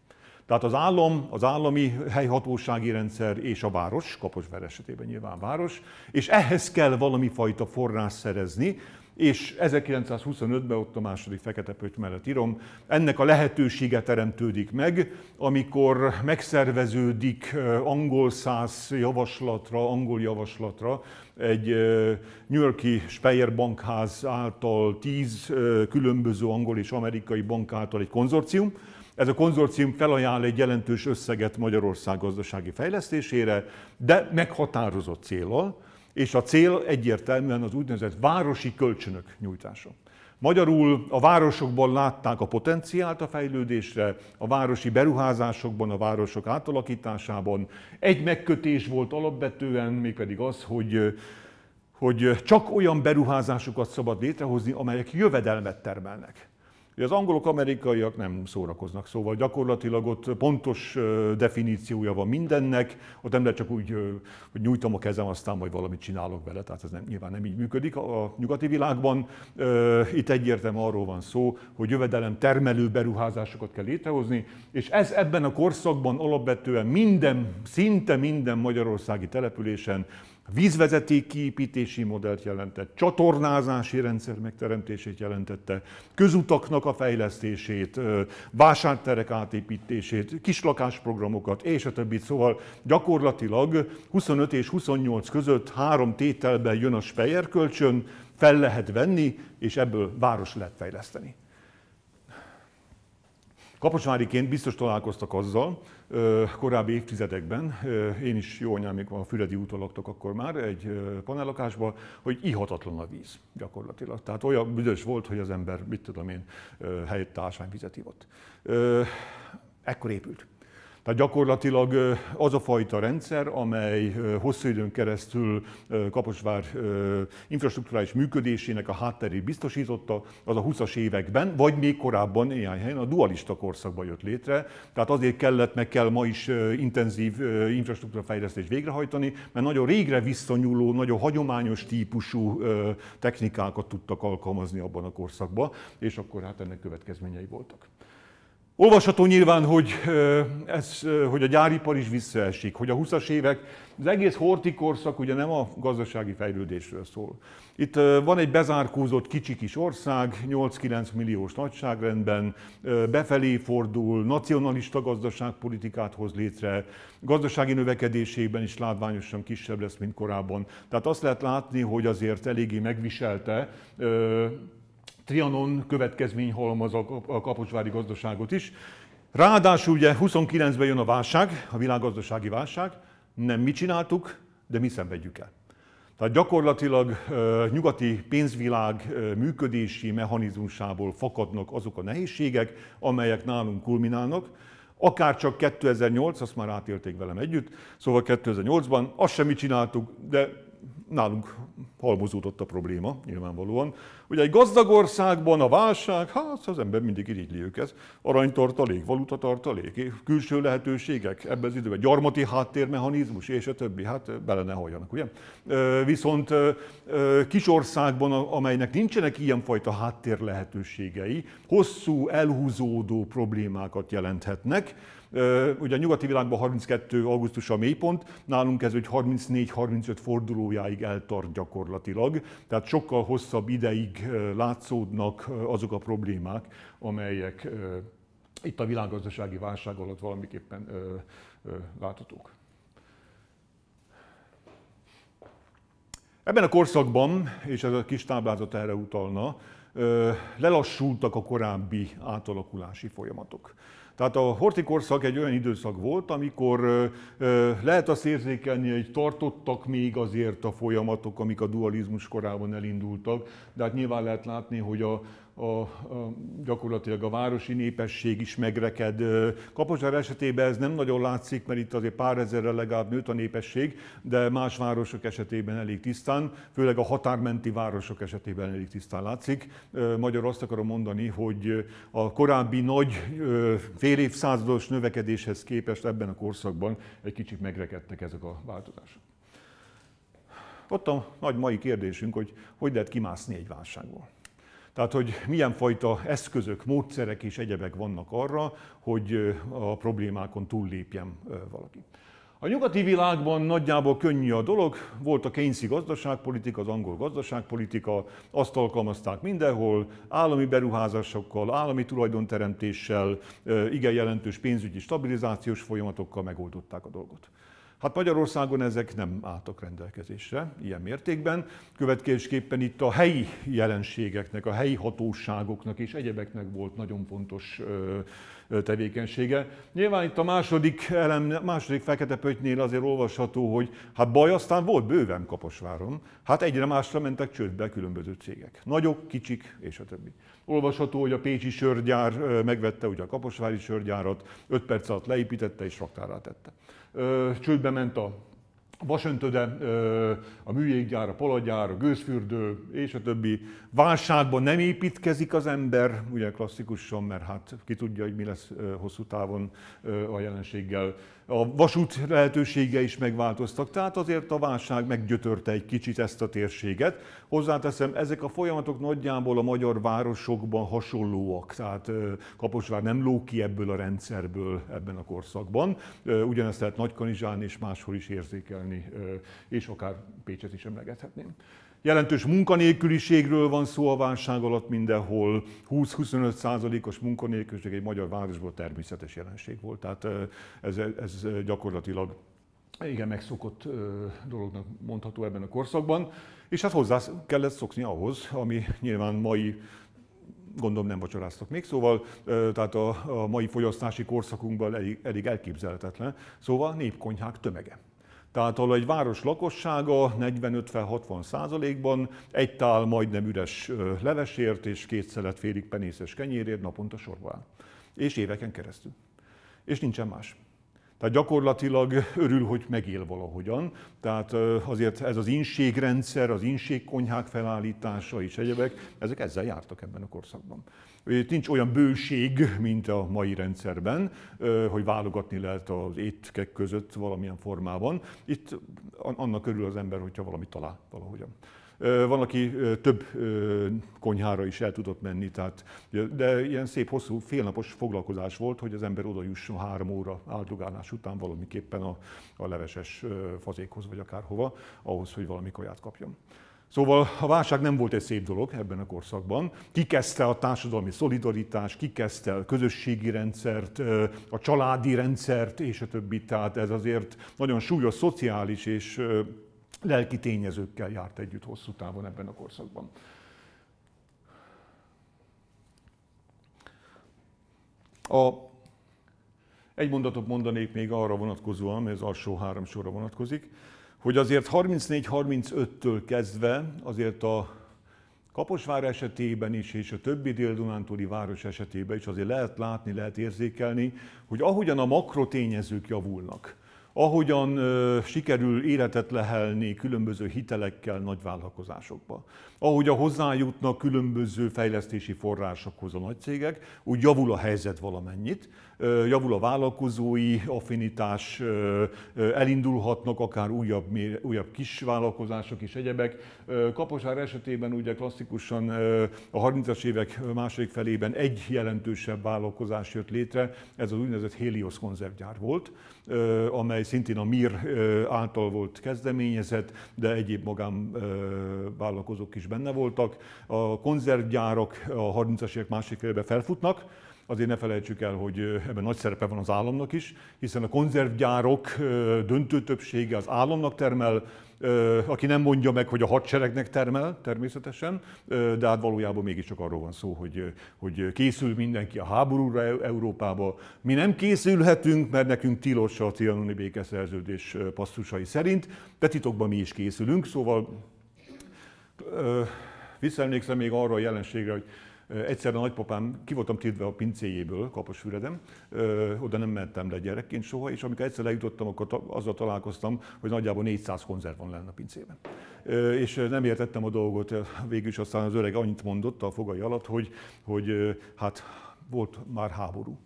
A: Tehát az állam, az állami helyhatósági rendszer és a város, Kaposvár esetében nyilván város, és ehhez kell valami fajta forrás szerezni, és 1925-ben ott a második fekete pöty mellett írom, ennek a lehetősége teremtődik meg, amikor megszerveződik angol száz javaslatra, angol javaslatra egy New Yorki Speyer bankház által tíz különböző angol és amerikai bank által egy konzorcium, ez a konzorcium felajánl egy jelentős összeget Magyarország gazdasági fejlesztésére, de meghatározott célral, és a cél egyértelműen az úgynevezett városi kölcsönök nyújtása. Magyarul a városokban látták a potenciált a fejlődésre, a városi beruházásokban, a városok átalakításában. Egy megkötés volt alapvetően, mégpedig az, hogy, hogy csak olyan beruházásokat szabad létrehozni, amelyek jövedelmet termelnek. Ugye az angolok-amerikaiak nem szórakoznak, szóval gyakorlatilag ott pontos definíciója van mindennek, ott nem lehet csak úgy, hogy nyújtom a kezem, aztán majd valamit csinálok vele, tehát ez nem, nyilván nem így működik a nyugati világban. Itt egyértelműen arról van szó, hogy jövedelem termelő beruházásokat kell létrehozni, és ez ebben a korszakban alapvetően minden, szinte minden magyarországi településen vízvezeték kiépítési modellt jelentett, csatornázási rendszer megteremtését jelentette, közutaknak a fejlesztését, vásárterek átépítését, kislakásprogramokat, és a többi, Szóval gyakorlatilag 25 és 28 között három tételben jön a Speyer kölcsön, fel lehet venni, és ebből város lehet fejleszteni. Kaposváriként biztos találkoztak azzal, korábbi évtizedekben, én is jó amikor a Füredi úton laktok akkor már egy panellakásban, hogy ihatatlan a víz gyakorlatilag. Tehát olyan büdös volt, hogy az ember, mit tudom én, helyett ásványvizet ivott. Ekkor épült. Tehát gyakorlatilag az a fajta rendszer, amely hosszú időn keresztül Kaposvár infrastruktúrális működésének a hátterét biztosította, az a 20-as években, vagy még korábban néhány helyen a dualista korszakban jött létre. Tehát azért kellett, meg kell ma is intenzív infrastruktúrafejlesztést végrehajtani, mert nagyon régre visszanyúló, nagyon hagyományos típusú technikákat tudtak alkalmazni abban a korszakban, és akkor hát ennek következményei voltak. Olvasható nyilván, hogy, ez, hogy a gyáripar is visszaesik, hogy a 20-as évek, az egész hortikorszak ugye nem a gazdasági fejlődésről szól. Itt van egy bezárkózott kicsi kis ország, 8-9 milliós nagyságrendben, befelé fordul, nacionalista gazdaságpolitikát hoz létre, gazdasági növekedésében is látványosan kisebb lesz, mint korábban. Tehát azt lehet látni, hogy azért eléggé megviselte Trianon következmény halmaz a kaposvári gazdaságot is. Ráadásul ugye 29-ben jön a válság, a világgazdasági válság, nem mi csináltuk, de mi szenvedjük el. Tehát gyakorlatilag nyugati pénzvilág működési mechanizmusából fakadnak azok a nehézségek, amelyek nálunk kulminálnak. Akár csak 2008, azt már átélték velem együtt, szóval 2008-ban azt sem mi csináltuk, de nálunk halmozódott a probléma, nyilvánvalóan. Ugye egy gazdag országban a válság, hát az ember mindig irigyli őket. Aranytartalék, valutatartalék, külső lehetőségek, ebben az időben gyarmati háttérmechanizmus, és a többi, hát bele ne halljanak, ugye? Viszont kis országban, amelynek nincsenek ilyenfajta háttér lehetőségei, hosszú, elhúzódó problémákat jelenthetnek, Ugye a nyugati világban 32. augusztus a mélypont, nálunk ez egy 34-35 fordulójáig eltart gyakorlatilag, tehát sokkal hosszabb ideig látszódnak azok a problémák, amelyek itt a világgazdasági válság alatt valamiképpen láthatók. Ebben a korszakban, és ez a kis táblázat erre utalna, lelassultak a korábbi átalakulási folyamatok. Tehát a hortikorszak egy olyan időszak volt, amikor lehet azt érzékelni, hogy tartottak még azért a folyamatok, amik a dualizmus korában elindultak, de hát nyilván lehet látni, hogy a a, a, gyakorlatilag a városi népesség is megreked. Kaposvár esetében ez nem nagyon látszik, mert itt azért pár ezerre legalább nőtt a népesség, de más városok esetében elég tisztán, főleg a határmenti városok esetében elég tisztán látszik. Magyar azt akarom mondani, hogy a korábbi nagy fél évszázados növekedéshez képest ebben a korszakban egy kicsit megrekedtek ezek a változások. Ott a nagy mai kérdésünk, hogy hogy lehet kimászni egy válságból. Tehát, hogy milyen fajta eszközök, módszerek és egyebek vannak arra, hogy a problémákon túllépjen valaki. A nyugati világban nagyjából könnyű a dolog, volt a Keynesi gazdaságpolitika, az angol gazdaságpolitika, azt alkalmazták mindenhol, állami beruházásokkal, állami tulajdonteremtéssel, igen jelentős pénzügyi stabilizációs folyamatokkal megoldották a dolgot. Hát Magyarországon ezek nem álltak rendelkezésre ilyen mértékben. Következésképpen itt a helyi jelenségeknek, a helyi hatóságoknak és egyebeknek volt nagyon fontos tevékenysége. Nyilván itt a második, elem, második fekete pöttynél azért olvasható, hogy hát baj aztán volt bőven Kaposváron, hát egyre másra mentek csődbe különböző cégek. Nagyok, kicsik és a többi. Olvasható, hogy a pécsi sörgyár megvette ugye a kaposvári sörgyárat, 5 perc alatt leépítette és raktárá tette. Csődbe ment a Vasöntöde, a műjéggyár, a palagyár, a gőzfürdő és a többi. Válságban nem építkezik az ember, ugye klasszikusan, mert hát ki tudja, hogy mi lesz hosszú távon a jelenséggel a vasút lehetősége is megváltoztak, tehát azért a válság meggyötörte egy kicsit ezt a térséget. Hozzáteszem, ezek a folyamatok nagyjából a magyar városokban hasonlóak, tehát Kaposvár nem ló ki ebből a rendszerből ebben a korszakban. Ugyanezt lehet Nagykanizsán és máshol is érzékelni, és akár Pécset is emlegethetném. Jelentős munkanélküliségről van szó a válság alatt mindenhol. 20-25 százalékos munkanélküliség egy magyar városból természetes jelenség volt. Tehát eh, ez, ez gyakorlatilag eh, igen megszokott eh, dolognak mondható ebben a korszakban. És hát hozzá kellett szokni ahhoz, ami nyilván mai gondom nem vacsoráztak még, szóval tehát a, a mai fogyasztási korszakunkban elég, elég elképzelhetetlen. Szóval népkonyhák tömege. Tehát ahol egy város lakossága 40-50-60 százalékban egy tál majdnem üres levesért és két szelet félig penészes kenyérért naponta sorba áll. És éveken keresztül. És nincsen más. Tehát gyakorlatilag örül, hogy megél valahogyan. Tehát azért ez az inségrendszer, az inségkonyhák felállítása és egyebek, ezek ezzel jártak ebben a korszakban. Itt nincs olyan bőség, mint a mai rendszerben, hogy válogatni lehet az étkek között valamilyen formában. Itt annak körül az ember, hogyha valamit talál valahogyan. Van, aki több konyhára is el tudott menni, tehát, de ilyen szép, hosszú, félnapos foglalkozás volt, hogy az ember oda jusson három óra áldogálás után valamiképpen a, a leveses fazékhoz, vagy akárhova, ahhoz, hogy valami kaját kapjon. Szóval a válság nem volt egy szép dolog ebben a korszakban. Kikezdte a társadalmi szolidaritást, kikezdte a közösségi rendszert, a családi rendszert és a többi. Tehát ez azért nagyon súlyos szociális és lelki tényezőkkel járt együtt hosszú távon ebben a korszakban. A, egy mondatot mondanék még arra vonatkozóan, mert ez alsó három sorra vonatkozik hogy azért 34-35-től kezdve azért a Kaposvár esetében is, és a többi dél-dunántúli város esetében is azért lehet látni, lehet érzékelni, hogy ahogyan a makrotényezők javulnak, ahogyan ö, sikerül életet lehelni különböző hitelekkel nagy vállalkozásokba, ahogy a hozzájutnak különböző fejlesztési forrásokhoz a nagy cégek, úgy javul a helyzet valamennyit, javul a vállalkozói affinitás, elindulhatnak akár újabb, újabb kis vállalkozások és egyebek. Kaposár esetében ugye klasszikusan a 30-as évek második felében egy jelentősebb vállalkozás jött létre, ez az úgynevezett Helios konzervgyár volt, amely szintén a MIR által volt kezdeményezett, de egyéb vállalkozók is benne voltak. A konzervgyárak a 30-as évek második felében felfutnak, Azért ne felejtsük el, hogy ebben nagy szerepe van az államnak is, hiszen a konzervgyárok döntő többsége az államnak termel, aki nem mondja meg, hogy a hadseregnek termel természetesen, de hát valójában mégiscsak arról van szó, hogy, hogy készül mindenki a háborúra Európába. Mi nem készülhetünk, mert nekünk tilos a Cianoni békeszerződés passzusai szerint, de titokban mi is készülünk, szóval visszaemlékszem még arra a jelenségre, hogy Egyszer a nagypapám, ki voltam tiltva a pincéjéből, Kaposfüreden, oda nem mentem le gyerekként soha, és amikor egyszer lejutottam, akkor azzal találkoztam, hogy nagyjából 400 konzerv van lenne a pincében. És nem értettem a dolgot, végül is aztán az öreg annyit mondott a fogai alatt, hogy, hogy hát volt már háború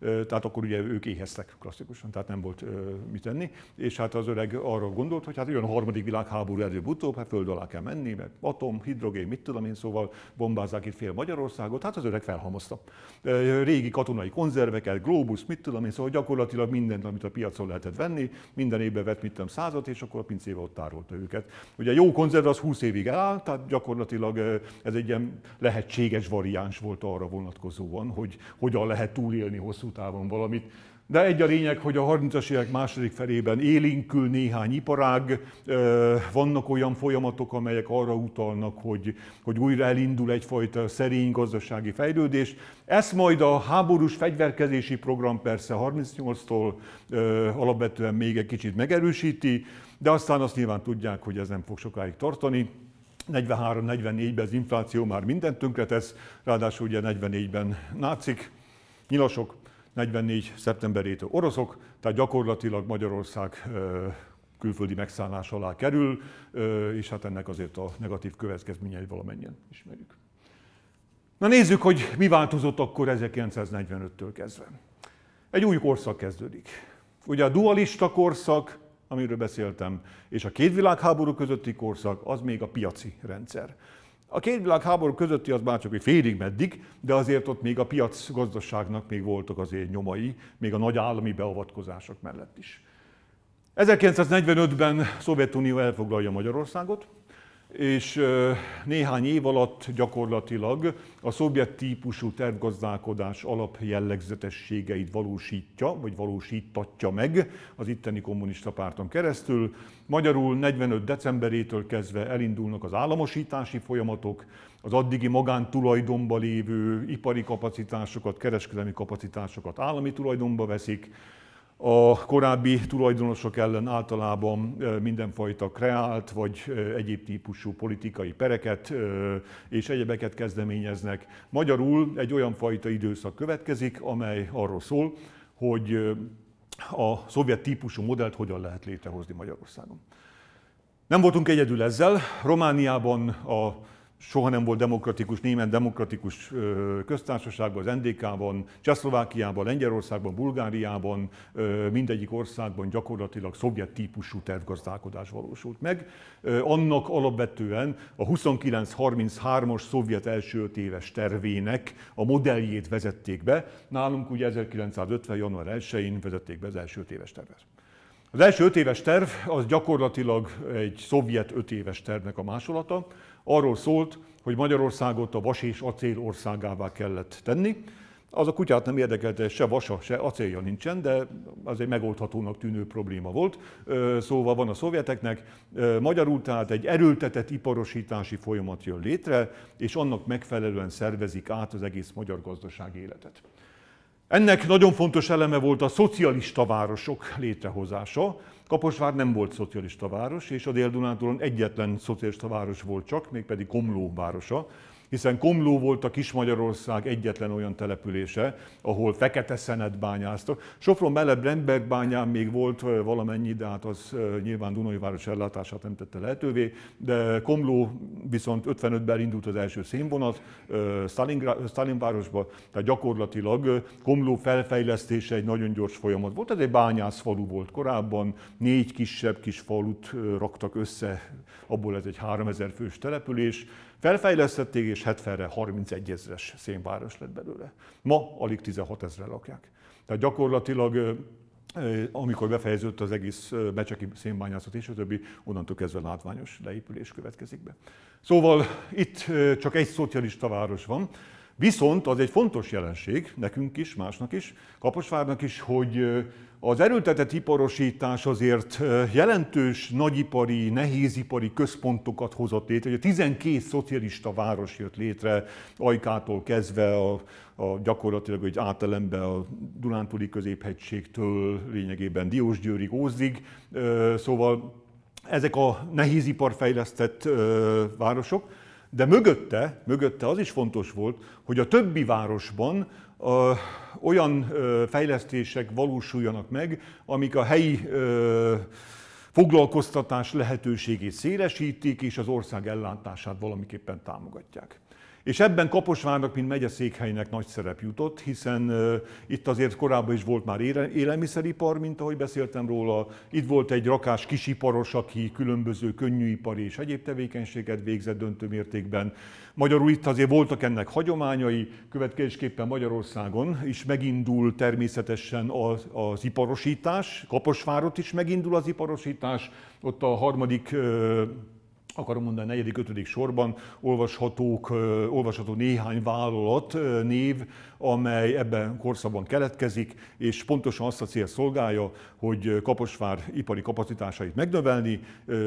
A: tehát akkor ugye ők éheztek klasszikusan, tehát nem volt mit enni, és hát az öreg arra gondolt, hogy hát jön a harmadik világháború előbb-utóbb, hát föld alá kell menni, mert atom, hidrogén, mit tudom én, szóval bombázzák itt fél Magyarországot, hát az öreg felhamozta. Régi katonai konzerveket, globus, mit tudom én, szóval gyakorlatilag mindent, amit a piacon lehetett venni, minden évben vett mit tudom százat, és akkor a pincébe ott tárolta őket. Ugye jó konzerv az 20 évig áll, tehát gyakorlatilag ez egy ilyen lehetséges variáns volt arra vonatkozóan, hogy hogyan lehet túlélni hosszú hosszú távon valamit. De egy a lényeg, hogy a 30-as évek második felében élénkül néhány iparág, vannak olyan folyamatok, amelyek arra utalnak, hogy, hogy újra elindul egyfajta szerény gazdasági fejlődés. Ezt majd a háborús fegyverkezési program persze 38-tól alapvetően még egy kicsit megerősíti, de aztán azt nyilván tudják, hogy ez nem fog sokáig tartani. 43-44-ben az infláció már mindent tönkretesz, ráadásul ugye 44-ben nácik, nyilasok, 44. szeptemberétől oroszok, tehát gyakorlatilag Magyarország külföldi megszállás alá kerül, és hát ennek azért a negatív következményei valamennyien ismerjük. Na nézzük, hogy mi változott akkor 1945-től kezdve. Egy új korszak kezdődik. Ugye a dualista korszak, amiről beszéltem, és a két világháború közötti korszak, az még a piaci rendszer. A két világháború közötti az már csak egy félig meddig, de azért ott még a gazdaságnak még voltak azért nyomai, még a nagy állami beavatkozások mellett is. 1945-ben Szovjetunió elfoglalja Magyarországot, és néhány év alatt gyakorlatilag a szovjet típusú tervgazdálkodás jellegzetességeit valósítja, vagy valósítatja meg az itteni kommunista párton keresztül. Magyarul 45. decemberétől kezdve elindulnak az államosítási folyamatok, az addigi magántulajdonban lévő ipari kapacitásokat, kereskedelmi kapacitásokat állami tulajdonba veszik, a korábbi tulajdonosok ellen általában mindenfajta kreált vagy egyéb típusú politikai pereket és egyebeket kezdeményeznek. Magyarul egy olyan fajta időszak következik, amely arról szól, hogy a szovjet típusú modellt hogyan lehet létrehozni Magyarországon. Nem voltunk egyedül ezzel. Romániában a soha nem volt demokratikus, német demokratikus köztársaságban, az NDK-ban, Csehszlovákiában, Lengyelországban, Bulgáriában, mindegyik országban gyakorlatilag szovjet típusú tervgazdálkodás valósult meg. Annak alapvetően a 29-33-as szovjet első öt éves tervének a modelljét vezették be. Nálunk ugye 1950. január 1-én vezették be az első öt éves tervet. Az első öt éves terv az gyakorlatilag egy szovjet öt éves tervnek a másolata arról szólt, hogy Magyarországot a vas és acél országává kellett tenni. Az a kutyát nem érdekelte, se vasa, se acélja nincsen, de az egy megoldhatónak tűnő probléma volt. Szóval van a szovjeteknek, magyarul tehát egy erőltetett iparosítási folyamat jön létre, és annak megfelelően szervezik át az egész magyar gazdaság életet. Ennek nagyon fontos eleme volt a szocialista városok létrehozása. Kaposvár nem volt szocialista város, és a Dél-Dunántúlon egyetlen szocialista város volt csak, mégpedig Komló városa, hiszen Komló volt a Kis-Magyarország egyetlen olyan települése, ahol fekete szenet bányáztak. Sopron mellett Brandberg bányán még volt valamennyi, de hát az nyilván Dunai város ellátását nem tette lehetővé, de Komló viszont 55-ben indult az első szénvonat Stalinvárosba, tehát gyakorlatilag Komló felfejlesztése egy nagyon gyors folyamat volt. Ez egy falu volt korábban, négy kisebb kis falut raktak össze, abból ez egy 3000 fős település, Felfejlesztették, és 70-re 31 ezres szénváros lett belőle. Ma alig 16 ezre lakják. Tehát gyakorlatilag amikor befejeződött az egész becseki szénbányászat és a többi, onnantól kezdve látványos leépülés következik be. Szóval itt csak egy szocialista város van, Viszont az egy fontos jelenség nekünk is, másnak is, Kaposvárnak is, hogy az erőltetett iparosítás azért jelentős nagyipari, nehézipari központokat hozott létre. Ugye 12 szocialista város jött létre, Ajkától kezdve a, a gyakorlatilag egy átelembe a Dunántúli középhegységtől lényegében Diósgyőrig, Ózdig, szóval ezek a nehézipar fejlesztett városok. De mögötte, mögötte az is fontos volt, hogy a többi városban ö, olyan ö, fejlesztések valósuljanak meg, amik a helyi ö, foglalkoztatás lehetőségét szélesítik, és az ország ellátását valamiképpen támogatják. És ebben Kaposvárnak, mint megyeszékhelynek nagy szerep jutott, hiszen itt azért korábban is volt már élelmiszeripar, mint ahogy beszéltem róla. Itt volt egy rakás kisiparos, aki különböző könnyűipari és egyéb tevékenységet végzett döntő mértékben. Magyarul itt azért voltak ennek hagyományai, következésképpen Magyarországon is megindul természetesen az, az iparosítás, Kaposvárot is megindul az iparosítás, ott a harmadik akarom mondani, negyedik, ötödik sorban olvashatók, olvasható néhány vállalat név, amely ebben korszakban keletkezik, és pontosan azt a cél szolgálja, hogy Kaposvár ipari kapacitásait megnövelni,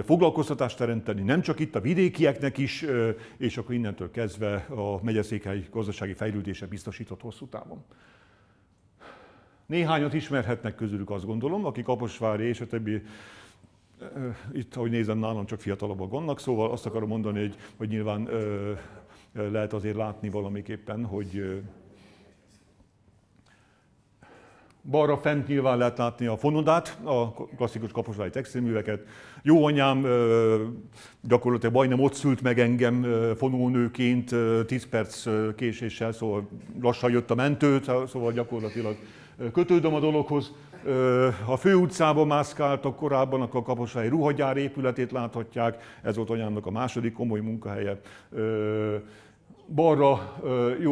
A: foglalkoztatást teremteni, nem csak itt a vidékieknek is, és akkor innentől kezdve a megyeszékhely gazdasági fejlődése biztosított hosszú távon. Néhányat ismerhetnek közülük, azt gondolom, aki Kaposvári és a többi itt, ahogy nézem, nálam csak fiatalabbak vannak, szóval azt akarom mondani, hogy, hogy nyilván lehet azért látni valamiképpen, hogy Balra fent nyilván lehet látni a fonodát, a klasszikus kaposvári textilműveket. Jó anyám gyakorlatilag majdnem ott szült meg engem fonónőként 10 perc késéssel, szóval lassan jött a mentő, szóval gyakorlatilag kötődöm a dologhoz. Ha főutcában mászkáltak korábban, akkor a Kaposvári ruhagyár épületét láthatják, ez volt anyámnak a második komoly munkahelye balra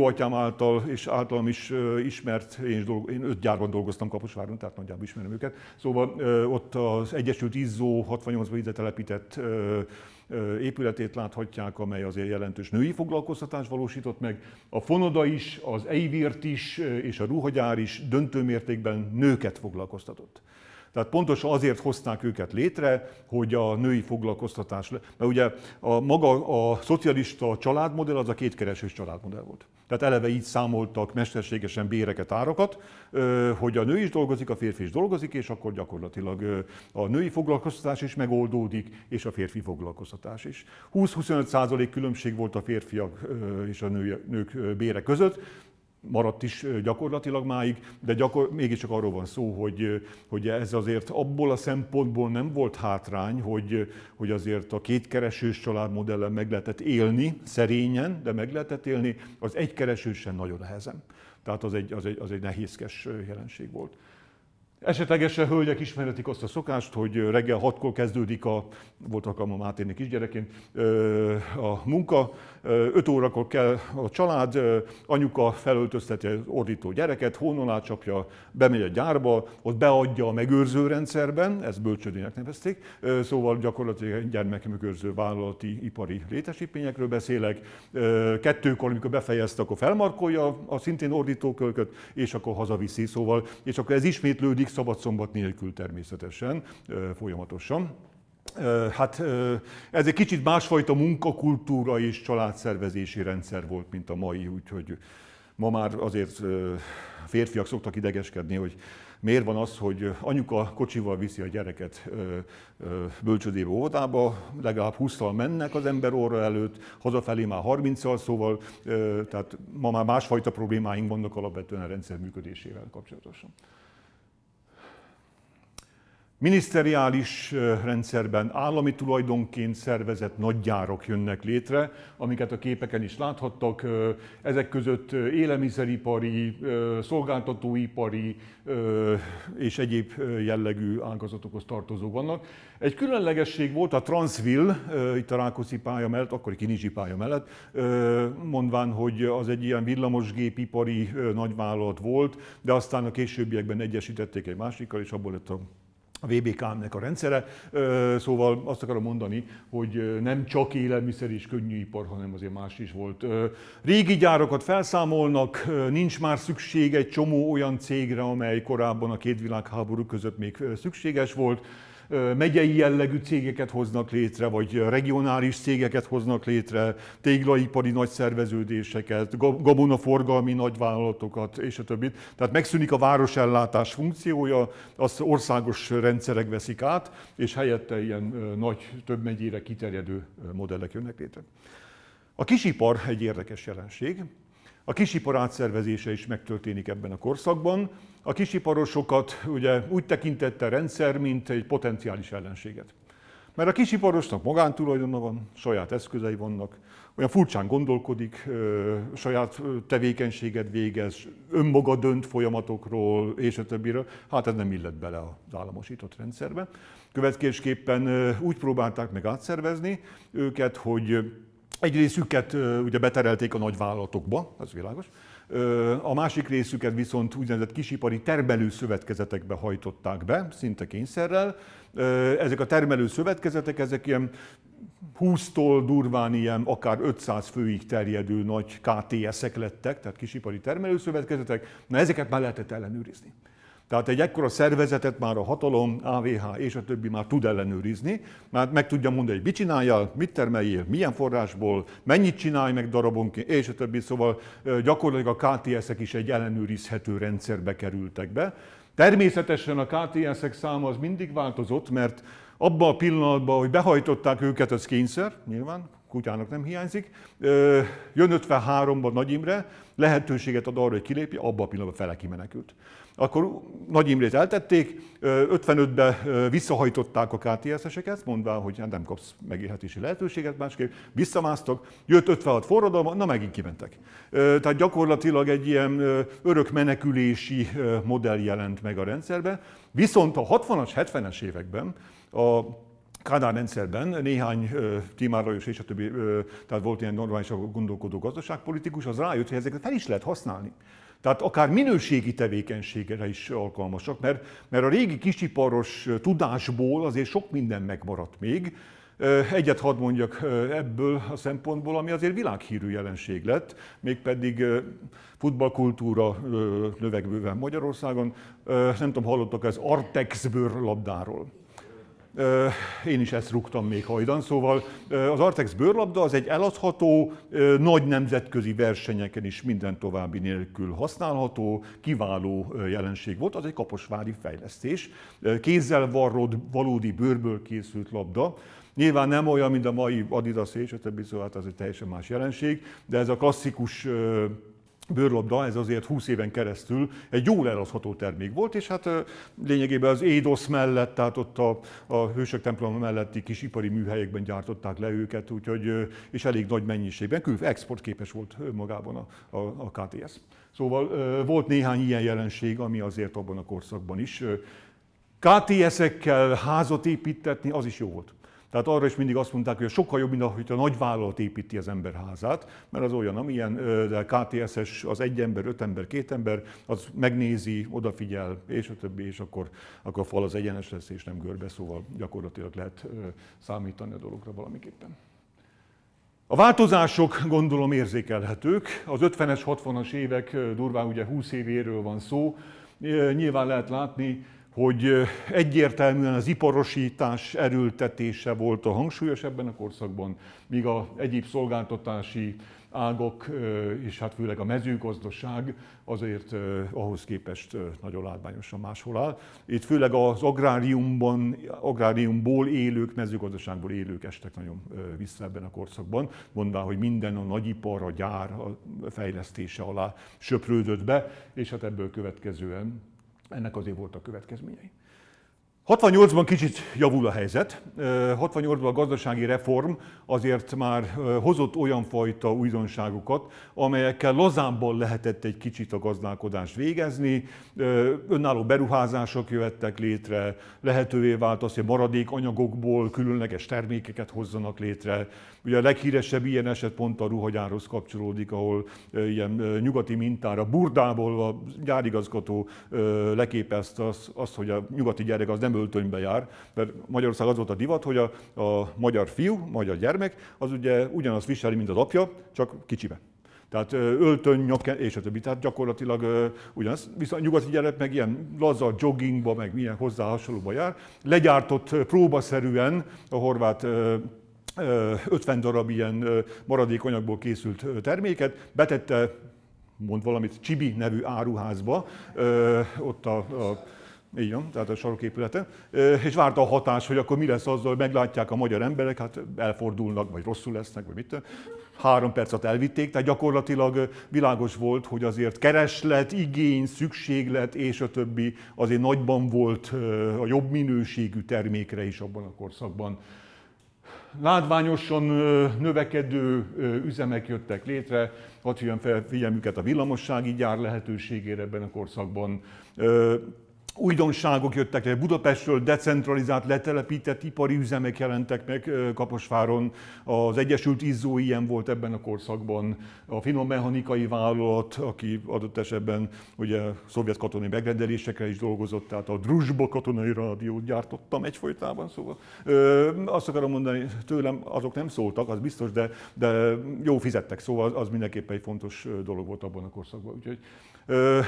A: atyám által és általam is ismert, én, is dolgo, én öt gyárban dolgoztam Kaposváron, tehát nagyjából ismerem őket. Szóval ott az Egyesült Izzó 68-ban ide telepített épületét láthatják, amely azért jelentős női foglalkoztatást valósított meg. A Fonoda is, az Eivirt is és a Ruhagyár is döntő mértékben nőket foglalkoztatott. Tehát pontosan azért hozták őket létre, hogy a női foglalkoztatás, mert ugye a maga a szocialista családmodell az a kétkeresős családmodell volt. Tehát eleve így számoltak mesterségesen béreket, árakat, hogy a nő is dolgozik, a férfi is dolgozik, és akkor gyakorlatilag a női foglalkoztatás is megoldódik, és a férfi foglalkoztatás is. 20-25 százalék különbség volt a férfiak és a nők bére között, maradt is gyakorlatilag máig, de gyakor, mégiscsak arról van szó, hogy, hogy ez azért abból a szempontból nem volt hátrány, hogy, hogy azért a kétkeresős családmodellen meg lehetett élni, szerényen, de meg lehetett élni, az egykeresősen nagyon nehezen. Tehát az egy, az egy, az egy nehézkes jelenség volt. Esetlegesen eh, hölgyek ismeretik azt a szokást, hogy eh, reggel hatkor kezdődik a, volt alkalmam Máténi kisgyerekén, eh, a munka, 5 órakor kell a család, anyuka felöltözteti az ordító gyereket, honnan átcsapja, bemegy a gyárba, ott beadja a megőrző rendszerben, ezt bölcsödének nevezték, szóval gyakorlatilag megőrző vállalati ipari létesítményekről beszélek, kettőkor, amikor befejezte, akkor felmarkolja a szintén ordító kölköt, és akkor hazaviszi, szóval, és akkor ez ismétlődik szabadszombat nélkül természetesen, folyamatosan. Hát ez egy kicsit másfajta munkakultúra és családszervezési rendszer volt, mint a mai, úgyhogy ma már azért férfiak szoktak idegeskedni, hogy miért van az, hogy anyuka kocsival viszi a gyereket bölcsödébe óvodába, legalább 20 mennek az ember óra előtt, hazafelé már 30-szal, szóval tehát ma már másfajta problémáink vannak alapvetően a rendszer működésével kapcsolatosan. Miniszteriális rendszerben állami tulajdonként szervezett nagygyárok jönnek létre, amiket a képeken is láthattak. Ezek között élelmiszeripari, szolgáltatóipari és egyéb jellegű ágazatokhoz tartozók vannak. Egy különlegesség volt a Transville, itt a Rákóczi pálya mellett, akkori Kinizsi pálya mellett, mondván, hogy az egy ilyen villamosgépipari nagyvállalat volt, de aztán a későbbiekben egyesítették egy másikkal, és abból lett a a VBK-nek a rendszere. Szóval azt akarom mondani, hogy nem csak élelmiszer és könnyűipar, hanem azért más is volt. Régi gyárokat felszámolnak, nincs már szükség egy csomó olyan cégre, amely korábban a két világháború között még szükséges volt megyei jellegű cégeket hoznak létre, vagy regionális cégeket hoznak létre, téglaipari nagy szerveződéseket, gabonaforgalmi nagyvállalatokat, és a többit. Tehát megszűnik a városellátás funkciója, az országos rendszerek veszik át, és helyette ilyen nagy, több megyére kiterjedő modellek jönnek létre. A kisipar egy érdekes jelenség. A kisipar átszervezése is megtörténik ebben a korszakban a kisiparosokat ugye úgy tekintette a rendszer, mint egy potenciális ellenséget. Mert a kisiparosnak magántulajdona van, saját eszközei vannak, olyan furcsán gondolkodik, saját tevékenységet végez, önmaga dönt folyamatokról, és a többiről. Hát ez nem illet bele az államosított rendszerbe. Következésképpen úgy próbálták meg átszervezni őket, hogy egy részüket ugye beterelték a nagyvállalatokba, ez világos, a másik részüket viszont úgynevezett kisipari termelő szövetkezetekbe hajtották be, szinte kényszerrel. Ezek a termelő szövetkezetek, ezek ilyen 20-tól durván ilyen akár 500 főig terjedő nagy KTS-ek lettek, tehát kisipari termelőszövetkezetek, na ezeket már lehetett ellenőrizni. Tehát egy ekkora szervezetet már a hatalom, AVH és a többi már tud ellenőrizni, Mert meg tudja mondani, hogy mit csináljál, mit termeljél, milyen forrásból, mennyit csinálj meg darabonként, és a többi. Szóval gyakorlatilag a KTS-ek is egy ellenőrizhető rendszerbe kerültek be. Természetesen a KTS-ek száma az mindig változott, mert abban a pillanatban, hogy behajtották őket, az kényszer, nyilván, kutyának nem hiányzik. Jön 53-ban Nagy Imre, lehetőséget ad arra, hogy kilépje, abban a pillanatban fele kimenekült akkor Nagy Imrét eltették, 55-ben visszahajtották a KTSZ-eseket, mondvá, hogy hát nem kapsz megélhetési lehetőséget másképp, visszamásztak, jött 56 forradalma, na megint kimentek. Tehát gyakorlatilag egy ilyen örök menekülési modell jelent meg a rendszerben. viszont a 60-as, 70-es években a Kádár rendszerben néhány Timár Lajos és a többi, tehát volt ilyen normális gondolkodó gazdaságpolitikus, az rájött, hogy ezeket fel is lehet használni. Tehát akár minőségi tevékenységre is alkalmasak, mert, mert a régi kisiparos tudásból azért sok minden megmaradt még. Egyet hadd mondjak ebből a szempontból, ami azért világhírű jelenség lett, mégpedig futballkultúra növekvőven Magyarországon. Nem tudom, hallottak az Artex bőrlabdáról. Én is ezt rúgtam még hajdan, szóval az Artex bőrlabda az egy eladható, nagy nemzetközi versenyeken is minden további nélkül használható, kiváló jelenség volt, az egy kaposvári fejlesztés. Kézzel varrod valódi bőrből készült labda, Nyilván nem olyan, mint a mai Adidas és a többi, szóval hát az egy teljesen más jelenség, de ez a klasszikus bőrlabda, ez azért 20 éven keresztül egy jól elaszható termék volt, és hát lényegében az Édosz mellett, tehát ott a, a Hősök templom melletti kis ipari műhelyekben gyártották le őket, úgyhogy, és elég nagy mennyiségben, külön exportképes volt magában a, a, a KTS. Szóval volt néhány ilyen jelenség, ami azért abban a korszakban is. KTS-ekkel házat építetni, az is jó volt. Tehát arra is mindig azt mondták, hogy sokkal jobb, mint ahogy a nagyvállalat építi az ember házát, mert az olyan, amilyen de KTSS az egy ember, öt ember, két ember, az megnézi, odafigyel, és a többi, és akkor, akkor a fal az egyenes lesz, és nem görbe, szóval gyakorlatilag lehet számítani a dologra valamiképpen. A változások gondolom érzékelhetők. Az 50-es, 60-as évek, durván ugye 20 évéről van szó, nyilván lehet látni, hogy egyértelműen az iparosítás erőltetése volt a hangsúlyos ebben a korszakban, míg a egyéb szolgáltatási ágok, és hát főleg a mezőgazdaság azért ahhoz képest nagyon látványosan máshol áll. Itt főleg az agráriumban, agráriumból élők, mezőgazdaságból élők estek nagyon vissza ebben a korszakban, mondván, hogy minden a nagyipar, a gyár a fejlesztése alá söprődött be, és hát ebből következően ennek azért voltak következményei. 68-ban kicsit javul a helyzet. 68-ban a gazdasági reform azért már hozott olyan fajta újdonságokat, amelyekkel lazábban lehetett egy kicsit a gazdálkodást végezni. Önálló beruházások jöttek létre, lehetővé vált az, hogy maradék anyagokból különleges termékeket hozzanak létre. Ugye a leghíresebb ilyen eset pont a ruhagyárhoz kapcsolódik, ahol ilyen nyugati mintára Burdából a gyárigazgató leképezte azt, azt hogy a nyugati gyerek az nem öltönybe jár, mert Magyarország az volt a divat, hogy a, a magyar fiú, magyar gyermek, az ugye ugyanazt viseli, mint az apja, csak kicsibe. Tehát öltöny, nyakken, és a többi. Tehát gyakorlatilag ugyanaz. Viszont a nyugati gyerek meg ilyen laza joggingba, meg milyen hozzá hasonlóba jár. Legyártott próbaszerűen a horvát 50 darab ilyen maradékanyagból készült terméket, betette, mond valamit, Csibi nevű áruházba, ott a, a így van, tehát a saroképülete. És várta a hatás, hogy akkor mi lesz azzal, hogy meglátják a magyar emberek, hát elfordulnak, vagy rosszul lesznek, vagy mit. Három percet elvitték, tehát gyakorlatilag világos volt, hogy azért kereslet, igény, szükséglet és a többi azért nagyban volt a jobb minőségű termékre is abban a korszakban. Látványosan növekedő üzemek jöttek létre, hadd fel figyelmüket a villamossági gyár lehetőségére ebben a korszakban újdonságok jöttek létre. Budapestről decentralizált, letelepített ipari üzemek jelentek meg Kaposváron. Az Egyesült Izzó ilyen volt ebben a korszakban. A finom mechanikai vállalat, aki adott esetben ugye szovjet katonai megrendelésekre is dolgozott, tehát a Druzsba katonai rádiót gyártottam egyfolytában, szóval. Ö, azt akarom mondani, tőlem azok nem szóltak, az biztos, de, de jó fizettek, szóval az mindenképpen egy fontos dolog volt abban a korszakban. Úgyhogy, ö,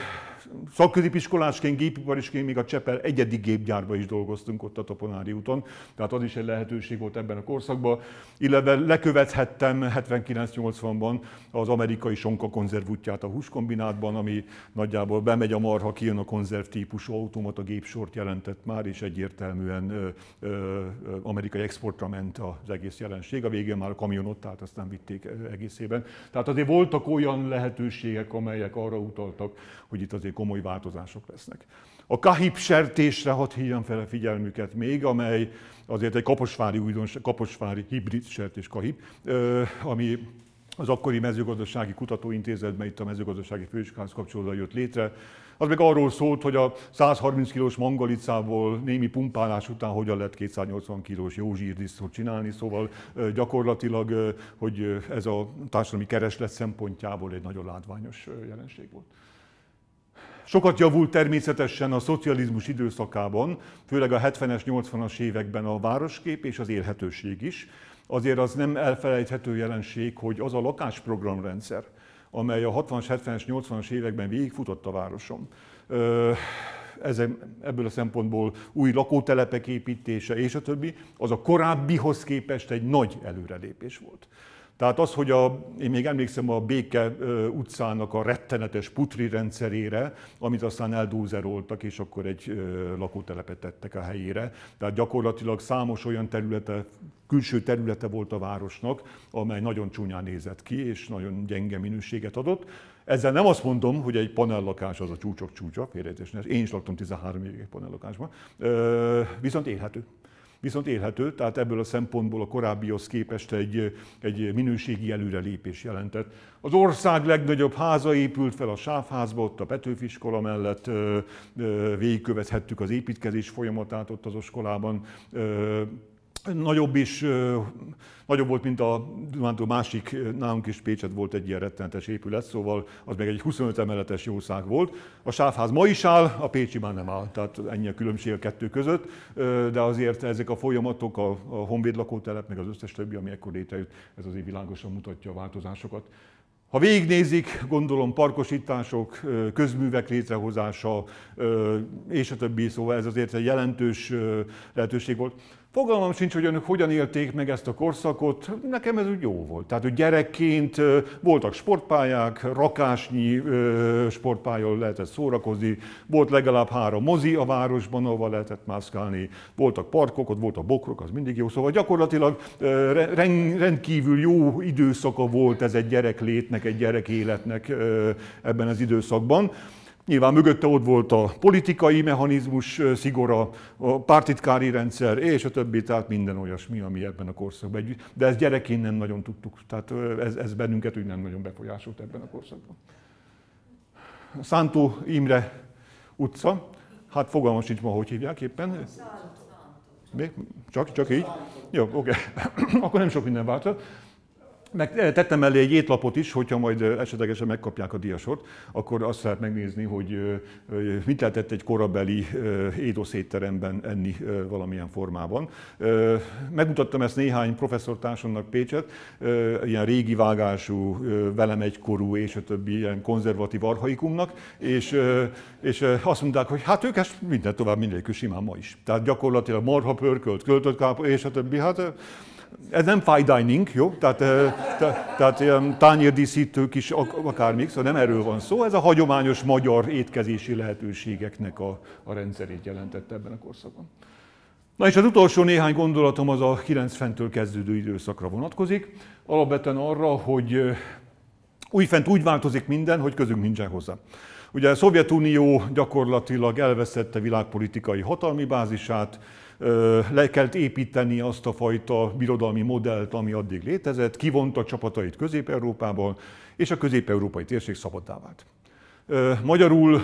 A: szakközépiskolásként, gépiparisként mi még a Csepel egyedi gépgyárba is dolgoztunk ott a Toponári úton, tehát az is egy lehetőség volt ebben a korszakban, illetve lekövethettem 79-80-ban az amerikai sonka konzervútját a húskombinátban, ami nagyjából bemegy a marha, kijön a konzerv típusú a gépsort jelentett már, és egyértelműen ö, ö, amerikai exportra ment az egész jelenség. A végén már a kamionot, tehát aztán vitték egészében. Tehát azért voltak olyan lehetőségek, amelyek arra utaltak, hogy itt azért komoly változások lesznek a kahib sertésre hadd hívjam fel a figyelmüket még, amely azért egy kaposvári, újdonság, kaposvári hibrid sertés kahib, ami az akkori mezőgazdasági kutatóintézetben, itt a mezőgazdasági főiskolához kapcsolódva jött létre. Az meg arról szólt, hogy a 130 kilós mangalicából némi pumpálás után hogyan lett 280 kilós jó zsírdisznót csinálni, szóval gyakorlatilag, hogy ez a társadalmi kereslet szempontjából egy nagyon látványos jelenség volt. Sokat javult természetesen a szocializmus időszakában, főleg a 70-es, 80-as években a városkép és az élhetőség is. Azért az nem elfelejthető jelenség, hogy az a lakásprogramrendszer, amely a 60-as, 70-es, 80-as években végigfutott a városom, ebből a szempontból új lakótelepek építése és a többi, az a korábbihoz képest egy nagy előrelépés volt. Tehát az, hogy a, én még emlékszem a Béke utcának a rettenetes putri rendszerére, amit aztán eldúzeroltak, és akkor egy lakótelepet tettek a helyére. Tehát gyakorlatilag számos olyan területe, külső területe volt a városnak, amely nagyon csúnyán nézett ki, és nagyon gyenge minőséget adott. Ezzel nem azt mondom, hogy egy panellakás az a csúcsok csúcsa, félrejtés Én is laktam 13 évig egy panellakásban, viszont élhető viszont élhető, tehát ebből a szempontból a korábbihoz képest egy, egy minőségi előrelépés jelentett. Az ország legnagyobb háza épült fel a sávházba, ott a Petőfi iskola mellett végigkövethettük az építkezés folyamatát ott az iskolában nagyobb is, nagyobb volt, mint a Dunántól másik, nálunk is Pécset volt egy ilyen rettenetes épület, szóval az meg egy 25 emeletes jószág volt. A sávház ma is áll, a Pécsi már nem áll, tehát ennyi a különbség a kettő között, de azért ezek a folyamatok, a, a Honvéd lakótelep, meg az összes többi, ami ekkor létrejött, ez azért világosan mutatja a változásokat. Ha végignézik, gondolom parkosítások, közművek létrehozása és a többi, szóval ez azért egy jelentős lehetőség volt. Fogalmam sincs, hogy önök hogyan élték meg ezt a korszakot, nekem ez úgy jó volt. Tehát, hogy gyerekként voltak sportpályák, rakásnyi sportpályol lehetett szórakozni, volt legalább három mozi a városban, ahol lehetett mászkálni, voltak parkok, ott voltak bokrok, az mindig jó. Szóval gyakorlatilag rendkívül jó időszaka volt ez egy gyerek létnek, egy gyerek életnek ebben az időszakban. Nyilván mögötte ott volt a politikai mechanizmus szigora, a pártitkári rendszer, és a többi, tehát minden olyasmi, ami ebben a korszakban együtt. De ezt gyerekén nem nagyon tudtuk, tehát ez, ez bennünket úgy nem nagyon befolyásolt ebben a korszakban. Szántó Imre utca, hát fogalmas nincs ma, hogy hívják éppen. Még? Csak, csak így? Jó, oké. Okay. [coughs] Akkor nem sok minden változott. Meg eh, tettem elé egy étlapot is, hogyha majd eh, esetlegesen megkapják a diasort, akkor azt lehet megnézni, hogy eh, mit lehetett egy korabeli édosz étteremben enni valamilyen formában. Megmutattam ezt néhány professzortársamnak Pécset, ilyen régi vágású, velem egykorú és a többi ilyen konzervatív arhaikumnak, és, és azt mondták, hogy hát ők ezt minden tovább mindenki simán ma is. Tehát gyakorlatilag marha pörkölt, költött kápa és a többi, hát ez nem fine dining, jó? Tehát, te, tehát ilyen tányérdíszítő kis akármik, szóval nem erről van szó, ez a hagyományos magyar étkezési lehetőségeknek a, a rendszerét jelentette ebben a korszakban. Na és az utolsó néhány gondolatom az a 90-től kezdődő időszakra vonatkozik. Alapvetően arra, hogy újfent úgy változik minden, hogy közünk nincsen hozzá. Ugye a Szovjetunió gyakorlatilag elveszette világpolitikai hatalmi bázisát, le kellett építeni azt a fajta birodalmi modellt, ami addig létezett, kivonta csapatait Közép-Európából, és a közép-európai térség szabadá vált. Magyarul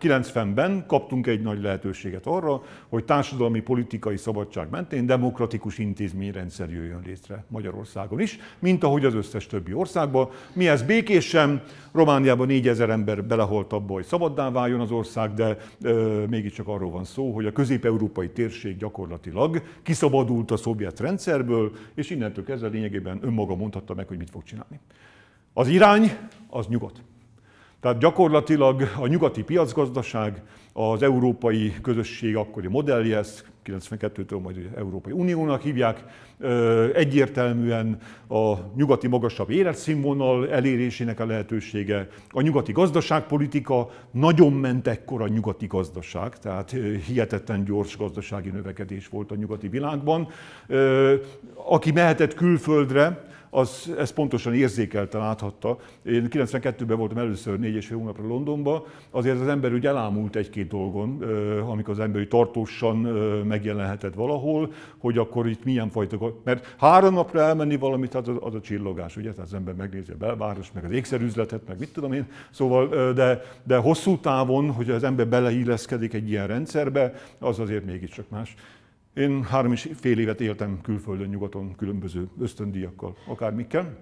A: 90-ben kaptunk egy nagy lehetőséget arra, hogy társadalmi politikai szabadság mentén demokratikus intézményrendszer jöjjön létre Magyarországon is, mint ahogy az összes többi országban. Mi ez békésen, Romániában 4000 ember belehalt abba, hogy szabaddá váljon az ország, de ö, mégiscsak arról van szó, hogy a közép-európai térség gyakorlatilag kiszabadult a szovjet rendszerből, és innentől kezdve lényegében önmaga mondhatta meg, hogy mit fog csinálni. Az irány az nyugat. Tehát gyakorlatilag a nyugati piacgazdaság, az európai közösség akkori modellje, ezt 92-től majd az Európai Uniónak hívják, egyértelműen a nyugati magasabb életszínvonal elérésének a lehetősége, a nyugati gazdaságpolitika, nagyon ment ekkor a nyugati gazdaság, tehát hihetetlen gyors gazdasági növekedés volt a nyugati világban. Aki mehetett külföldre, az ezt pontosan érzékelte, láthatta. Én 92-ben voltam először négy és fél hónapra Londonban, azért az ember úgy elámult egy-két dolgon, amikor az ember úgy tartósan megjelenhetett valahol, hogy akkor itt milyen fajta... Mert három napra elmenni valamit, hát az, az a csillogás, ugye? Tehát az ember megnézi a belváros, meg az ékszerüzletet, meg mit tudom én. Szóval, de, de hosszú távon, hogy az ember beleilleszkedik egy ilyen rendszerbe, az azért mégiscsak más. Én három és fél évet éltem külföldön, nyugaton, különböző ösztöndíjakkal, akármikkel,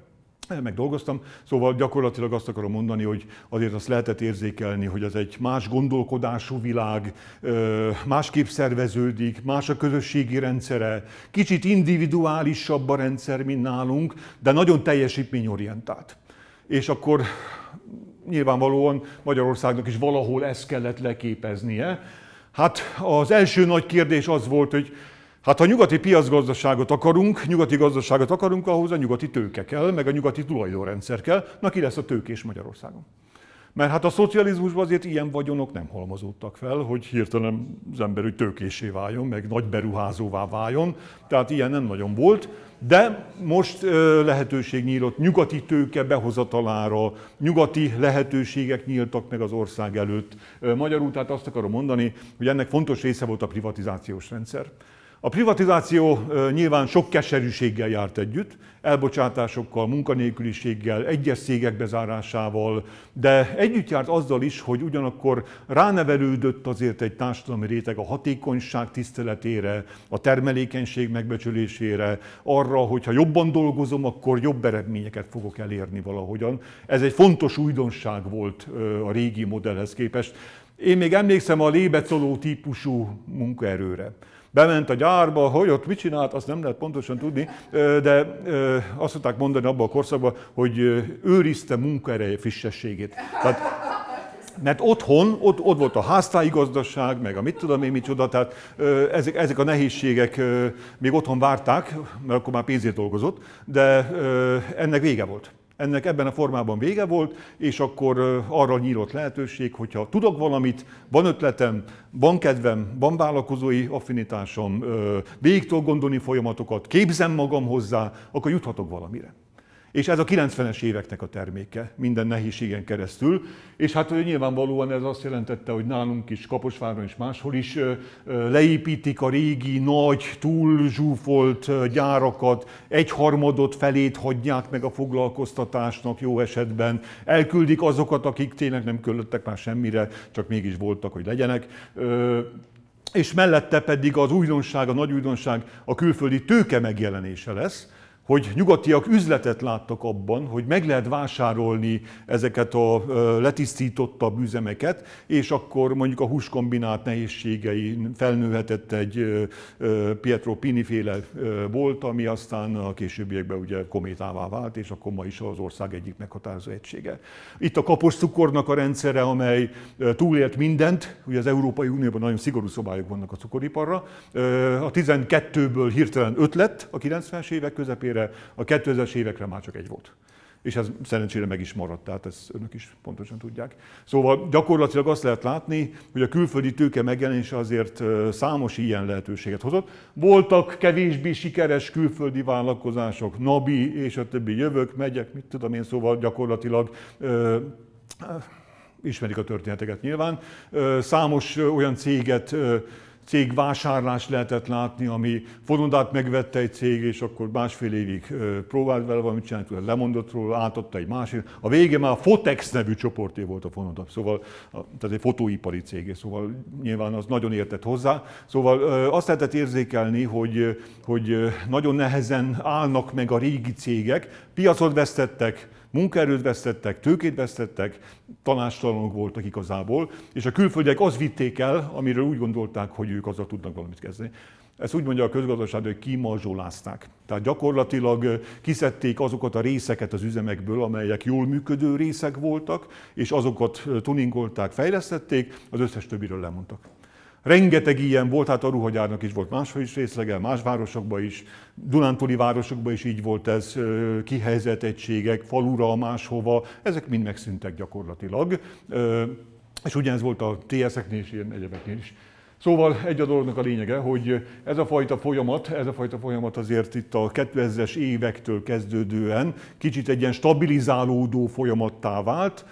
A: meg dolgoztam, szóval gyakorlatilag azt akarom mondani, hogy azért azt lehetett érzékelni, hogy ez egy más gondolkodású világ, másképp szerveződik, más a közösségi rendszere, kicsit individuálisabb a rendszer, mint nálunk, de nagyon teljesítményorientált. És akkor nyilvánvalóan Magyarországnak is valahol ezt kellett leképeznie, Hát az első nagy kérdés az volt, hogy hát ha nyugati piacgazdaságot akarunk, nyugati gazdaságot akarunk, ahhoz a nyugati tőke kell, meg a nyugati tulajdonrendszer kell. Na ki lesz a tőkés Magyarországon? Mert hát a szocializmusban azért ilyen vagyonok nem halmozódtak fel, hogy hirtelen az ember úgy tőkésé váljon, meg nagy beruházóvá váljon. Tehát ilyen nem nagyon volt. De most lehetőség nyílt nyugati tőke behozatalára, nyugati lehetőségek nyíltak meg az ország előtt. Magyarul tehát azt akarom mondani, hogy ennek fontos része volt a privatizációs rendszer. A privatizáció nyilván sok keserűséggel járt együtt, elbocsátásokkal, munkanélküliséggel, egyes szégek bezárásával, de együtt járt azzal is, hogy ugyanakkor ránevelődött azért egy társadalmi réteg a hatékonyság tiszteletére, a termelékenység megbecsülésére, arra, hogy ha jobban dolgozom, akkor jobb eredményeket fogok elérni valahogyan. Ez egy fontos újdonság volt a régi modellhez képest. Én még emlékszem a lébecoló típusú munkaerőre bement a gyárba, hogy ott mit csinált, azt nem lehet pontosan tudni, de azt tudták mondani abban a korszakban, hogy őrizte munkaereje fissességét. Tehát mert otthon, ott, ott volt a háztáigazdaság, meg a mit tudom én micsoda, tehát ezek, ezek a nehézségek még otthon várták, mert akkor már pénzért dolgozott, de ennek vége volt ennek ebben a formában vége volt, és akkor arra nyílt lehetőség, hogyha tudok valamit, van ötletem, van kedvem, van vállalkozói affinitásom, végig tudok gondolni folyamatokat, képzem magam hozzá, akkor juthatok valamire. És ez a 90-es éveknek a terméke, minden nehézségen keresztül. És hát nyilvánvalóan ez azt jelentette, hogy nálunk is, Kaposváron és máshol is leépítik a régi, nagy, túl zsúfolt gyárakat, egyharmadot felét hagyják meg a foglalkoztatásnak jó esetben, elküldik azokat, akik tényleg nem küldöttek már semmire, csak mégis voltak, hogy legyenek és mellette pedig az újdonság, a nagy újdonság a külföldi tőke megjelenése lesz, hogy nyugatiak üzletet láttak abban, hogy meg lehet vásárolni ezeket a letisztítottabb üzemeket, és akkor mondjuk a húskombinát nehézségei felnőhetett egy Pietro Pini féle volt, ami aztán a későbbiekben ugye kométává vált, és akkor ma is az ország egyik meghatározó egysége. Itt a kapos cukornak a rendszere, amely túlélt mindent, ugye az Európai Unióban nagyon szigorú szabályok vannak a cukoriparra. A 12-ből hirtelen öt lett a 90-es évek közepére, évekre, a 2000-es évekre már csak egy volt. És ez szerencsére meg is maradt, tehát ezt önök is pontosan tudják. Szóval gyakorlatilag azt lehet látni, hogy a külföldi tőke megjelenése azért számos ilyen lehetőséget hozott. Voltak kevésbé sikeres külföldi vállalkozások, NABI és a többi jövök, megyek, mit tudom én, szóval gyakorlatilag ö, ismerik a történeteket nyilván. Számos olyan céget cég vásárlás lehetett látni, ami Forondát megvette egy cég, és akkor másfél évig próbált vele valamit csinálni, lemondott róla, átadta egy másik. A vége már a Fotex nevű csoporté volt a forondat, szóval tehát egy fotóipari cég, szóval nyilván az nagyon értett hozzá. Szóval azt lehetett érzékelni, hogy, hogy nagyon nehezen állnak meg a régi cégek, piacot vesztettek, munkaerőt vesztettek, tőkét vesztettek, tanástalanok voltak igazából, és a külföldiek azt vitték el, amiről úgy gondolták, hogy ők azzal tudnak valamit kezdeni. Ezt úgy mondja a közgazdaság, hogy kimazsolázták. Tehát gyakorlatilag kiszedték azokat a részeket az üzemekből, amelyek jól működő részek voltak, és azokat tuningolták, fejlesztették, az összes többiről lemondtak. Rengeteg ilyen volt, hát a ruhagyárnak is volt máshol is részlege, más városokban is, Dunántúli városokban is így volt ez, kihelyezett egységek, falura, máshova, ezek mind megszűntek gyakorlatilag. És ugyanez volt a TS-eknél és ilyen egyebeknél is. Szóval egy a dolognak a lényege, hogy ez a fajta folyamat, ez a fajta folyamat azért itt a 2000-es évektől kezdődően kicsit egy ilyen stabilizálódó folyamattá vált,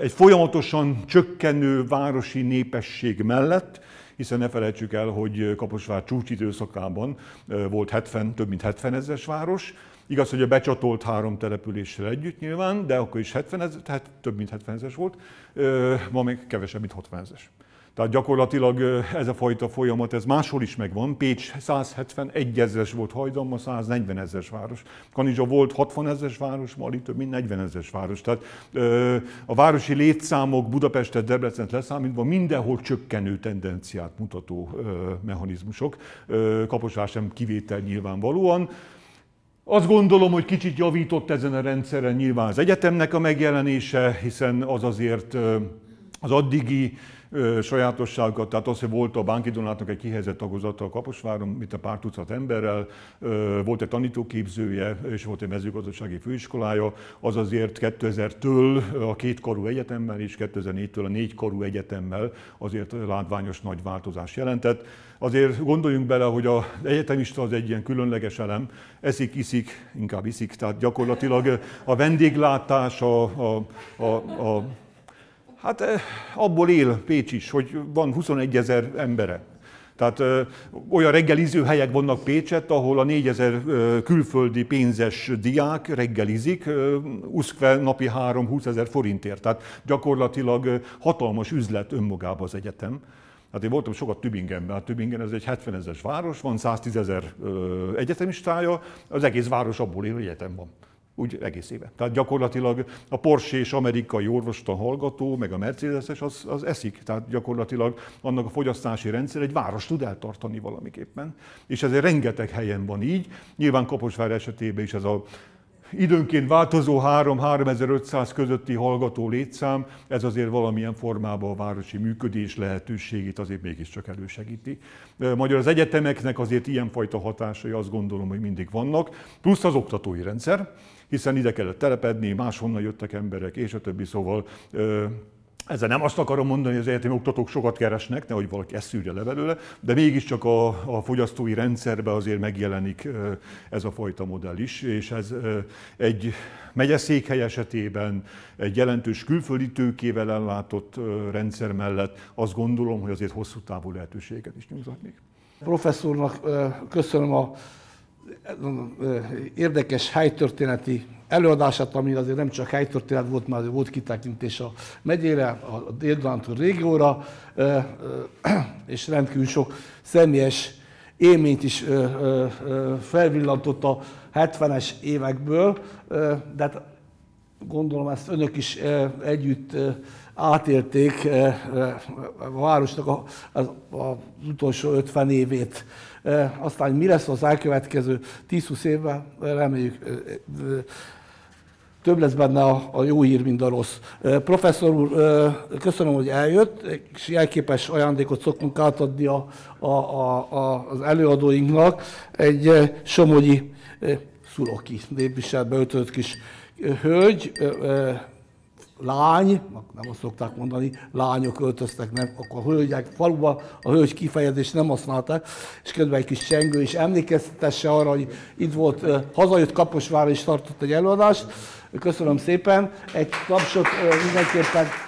A: egy folyamatosan csökkenő városi népesség mellett, hiszen ne felejtsük el, hogy Kaposvár csúcsidőszakában volt 70, több mint 70 ezeres város, Igaz, hogy a becsatolt három településsel együtt nyilván, de akkor is 70 ezer, tehát több mint 70 ezer volt, ma még kevesebb, mint 60 ezer. Tehát gyakorlatilag ez a fajta folyamat, ez máshol is megvan. Pécs 171 ezeres volt hajdan, ma 140 ezeres város. Kanizsa volt 60 ezeres város, ma alig több mint 40 ezeres város. Tehát a városi létszámok Budapestet, Debrecent leszámítva mindenhol csökkenő tendenciát mutató mechanizmusok. Kaposvár sem kivétel nyilvánvalóan. Azt gondolom, hogy kicsit javított ezen a rendszeren nyilván az egyetemnek a megjelenése, hiszen az azért az addigi ö, tehát az, hogy volt a Bánki Donátnak egy kihelyezett tagozata a Kaposváron, mint a pár tucat emberrel, volt egy tanítóképzője, és volt egy mezőgazdasági főiskolája, az azért 2000-től a két karú egyetemmel és 2004-től a négy karú egyetemmel azért látványos nagy változás jelentett. Azért gondoljunk bele, hogy az egyetemista az egy ilyen különleges elem, eszik, iszik, inkább iszik, tehát gyakorlatilag a vendéglátás, a, a, a, a Hát eh, abból él Pécs is, hogy van 21 ezer embere. Tehát ö, eh, olyan reggeliző helyek vannak Pécset, ahol a 4000 ö, eh, külföldi pénzes diák reggelizik, ö, uszkve napi 3-20 ezer forintért. Tehát gyakorlatilag ö, hatalmas üzlet önmagában az egyetem. Hát én voltam sokat Tübingenben, hát Tübingen ez egy 70 ezeres város, van 110 ezer egyetemistája, az egész város abból él, hogy egyetem van. Úgy egész éve. Tehát gyakorlatilag a Porsche és amerikai orvostan hallgató, meg a Mercedes-es az, az eszik. Tehát gyakorlatilag annak a fogyasztási rendszer egy város tud eltartani valamiképpen. És ezért rengeteg helyen van így. Nyilván Kaposvár esetében is ez a időnként változó 3-3500 közötti hallgató létszám, ez azért valamilyen formában a városi működés lehetőségét azért mégiscsak elősegíti. Magyar az egyetemeknek azért ilyenfajta hatásai azt gondolom, hogy mindig vannak, plusz az oktatói rendszer hiszen ide kellett telepedni, máshonnan jöttek emberek, és a többi, szóval ezzel nem azt akarom mondani, hogy az egyetemi oktatók sokat keresnek, nehogy valaki ezt szűrje le belőle, de mégiscsak a, a fogyasztói rendszerben azért megjelenik ez a fajta modell is, és ez egy megyeszékhely esetében, egy jelentős külföldi tőkével ellátott rendszer mellett azt gondolom, hogy azért hosszú távú lehetőséget is nyújthat
B: Professzornak köszönöm a érdekes helytörténeti előadását, ami azért nem csak helytörténet volt, már volt kitekintés a megyére, a dél régióra, [clears throat] és rendkívül sok személyes élményt is felvillantott a 70-es évekből, de hát gondolom ezt önök is együtt átélték a városnak az utolsó 50 évét aztán mi lesz az elkövetkező 10-20 évvel, reméljük több lesz benne a, jó hír, mint a rossz. Professzor úr, köszönöm, hogy eljött, és jelképes ajándékot szoktunk átadni a, a, a, a, az előadóinknak. Egy somogyi szuloki népviselbe ötölt kis hölgy, lány, nem azt szokták mondani, lányok öltöztek, nem, akkor a hölgyek faluban a hölgy kifejezést nem használták, és közben egy kis csengő is emlékeztesse arra, hogy itt volt, hazajött Kaposvár és tartott egy előadást. Köszönöm szépen, egy tapsot eh, mindenképpen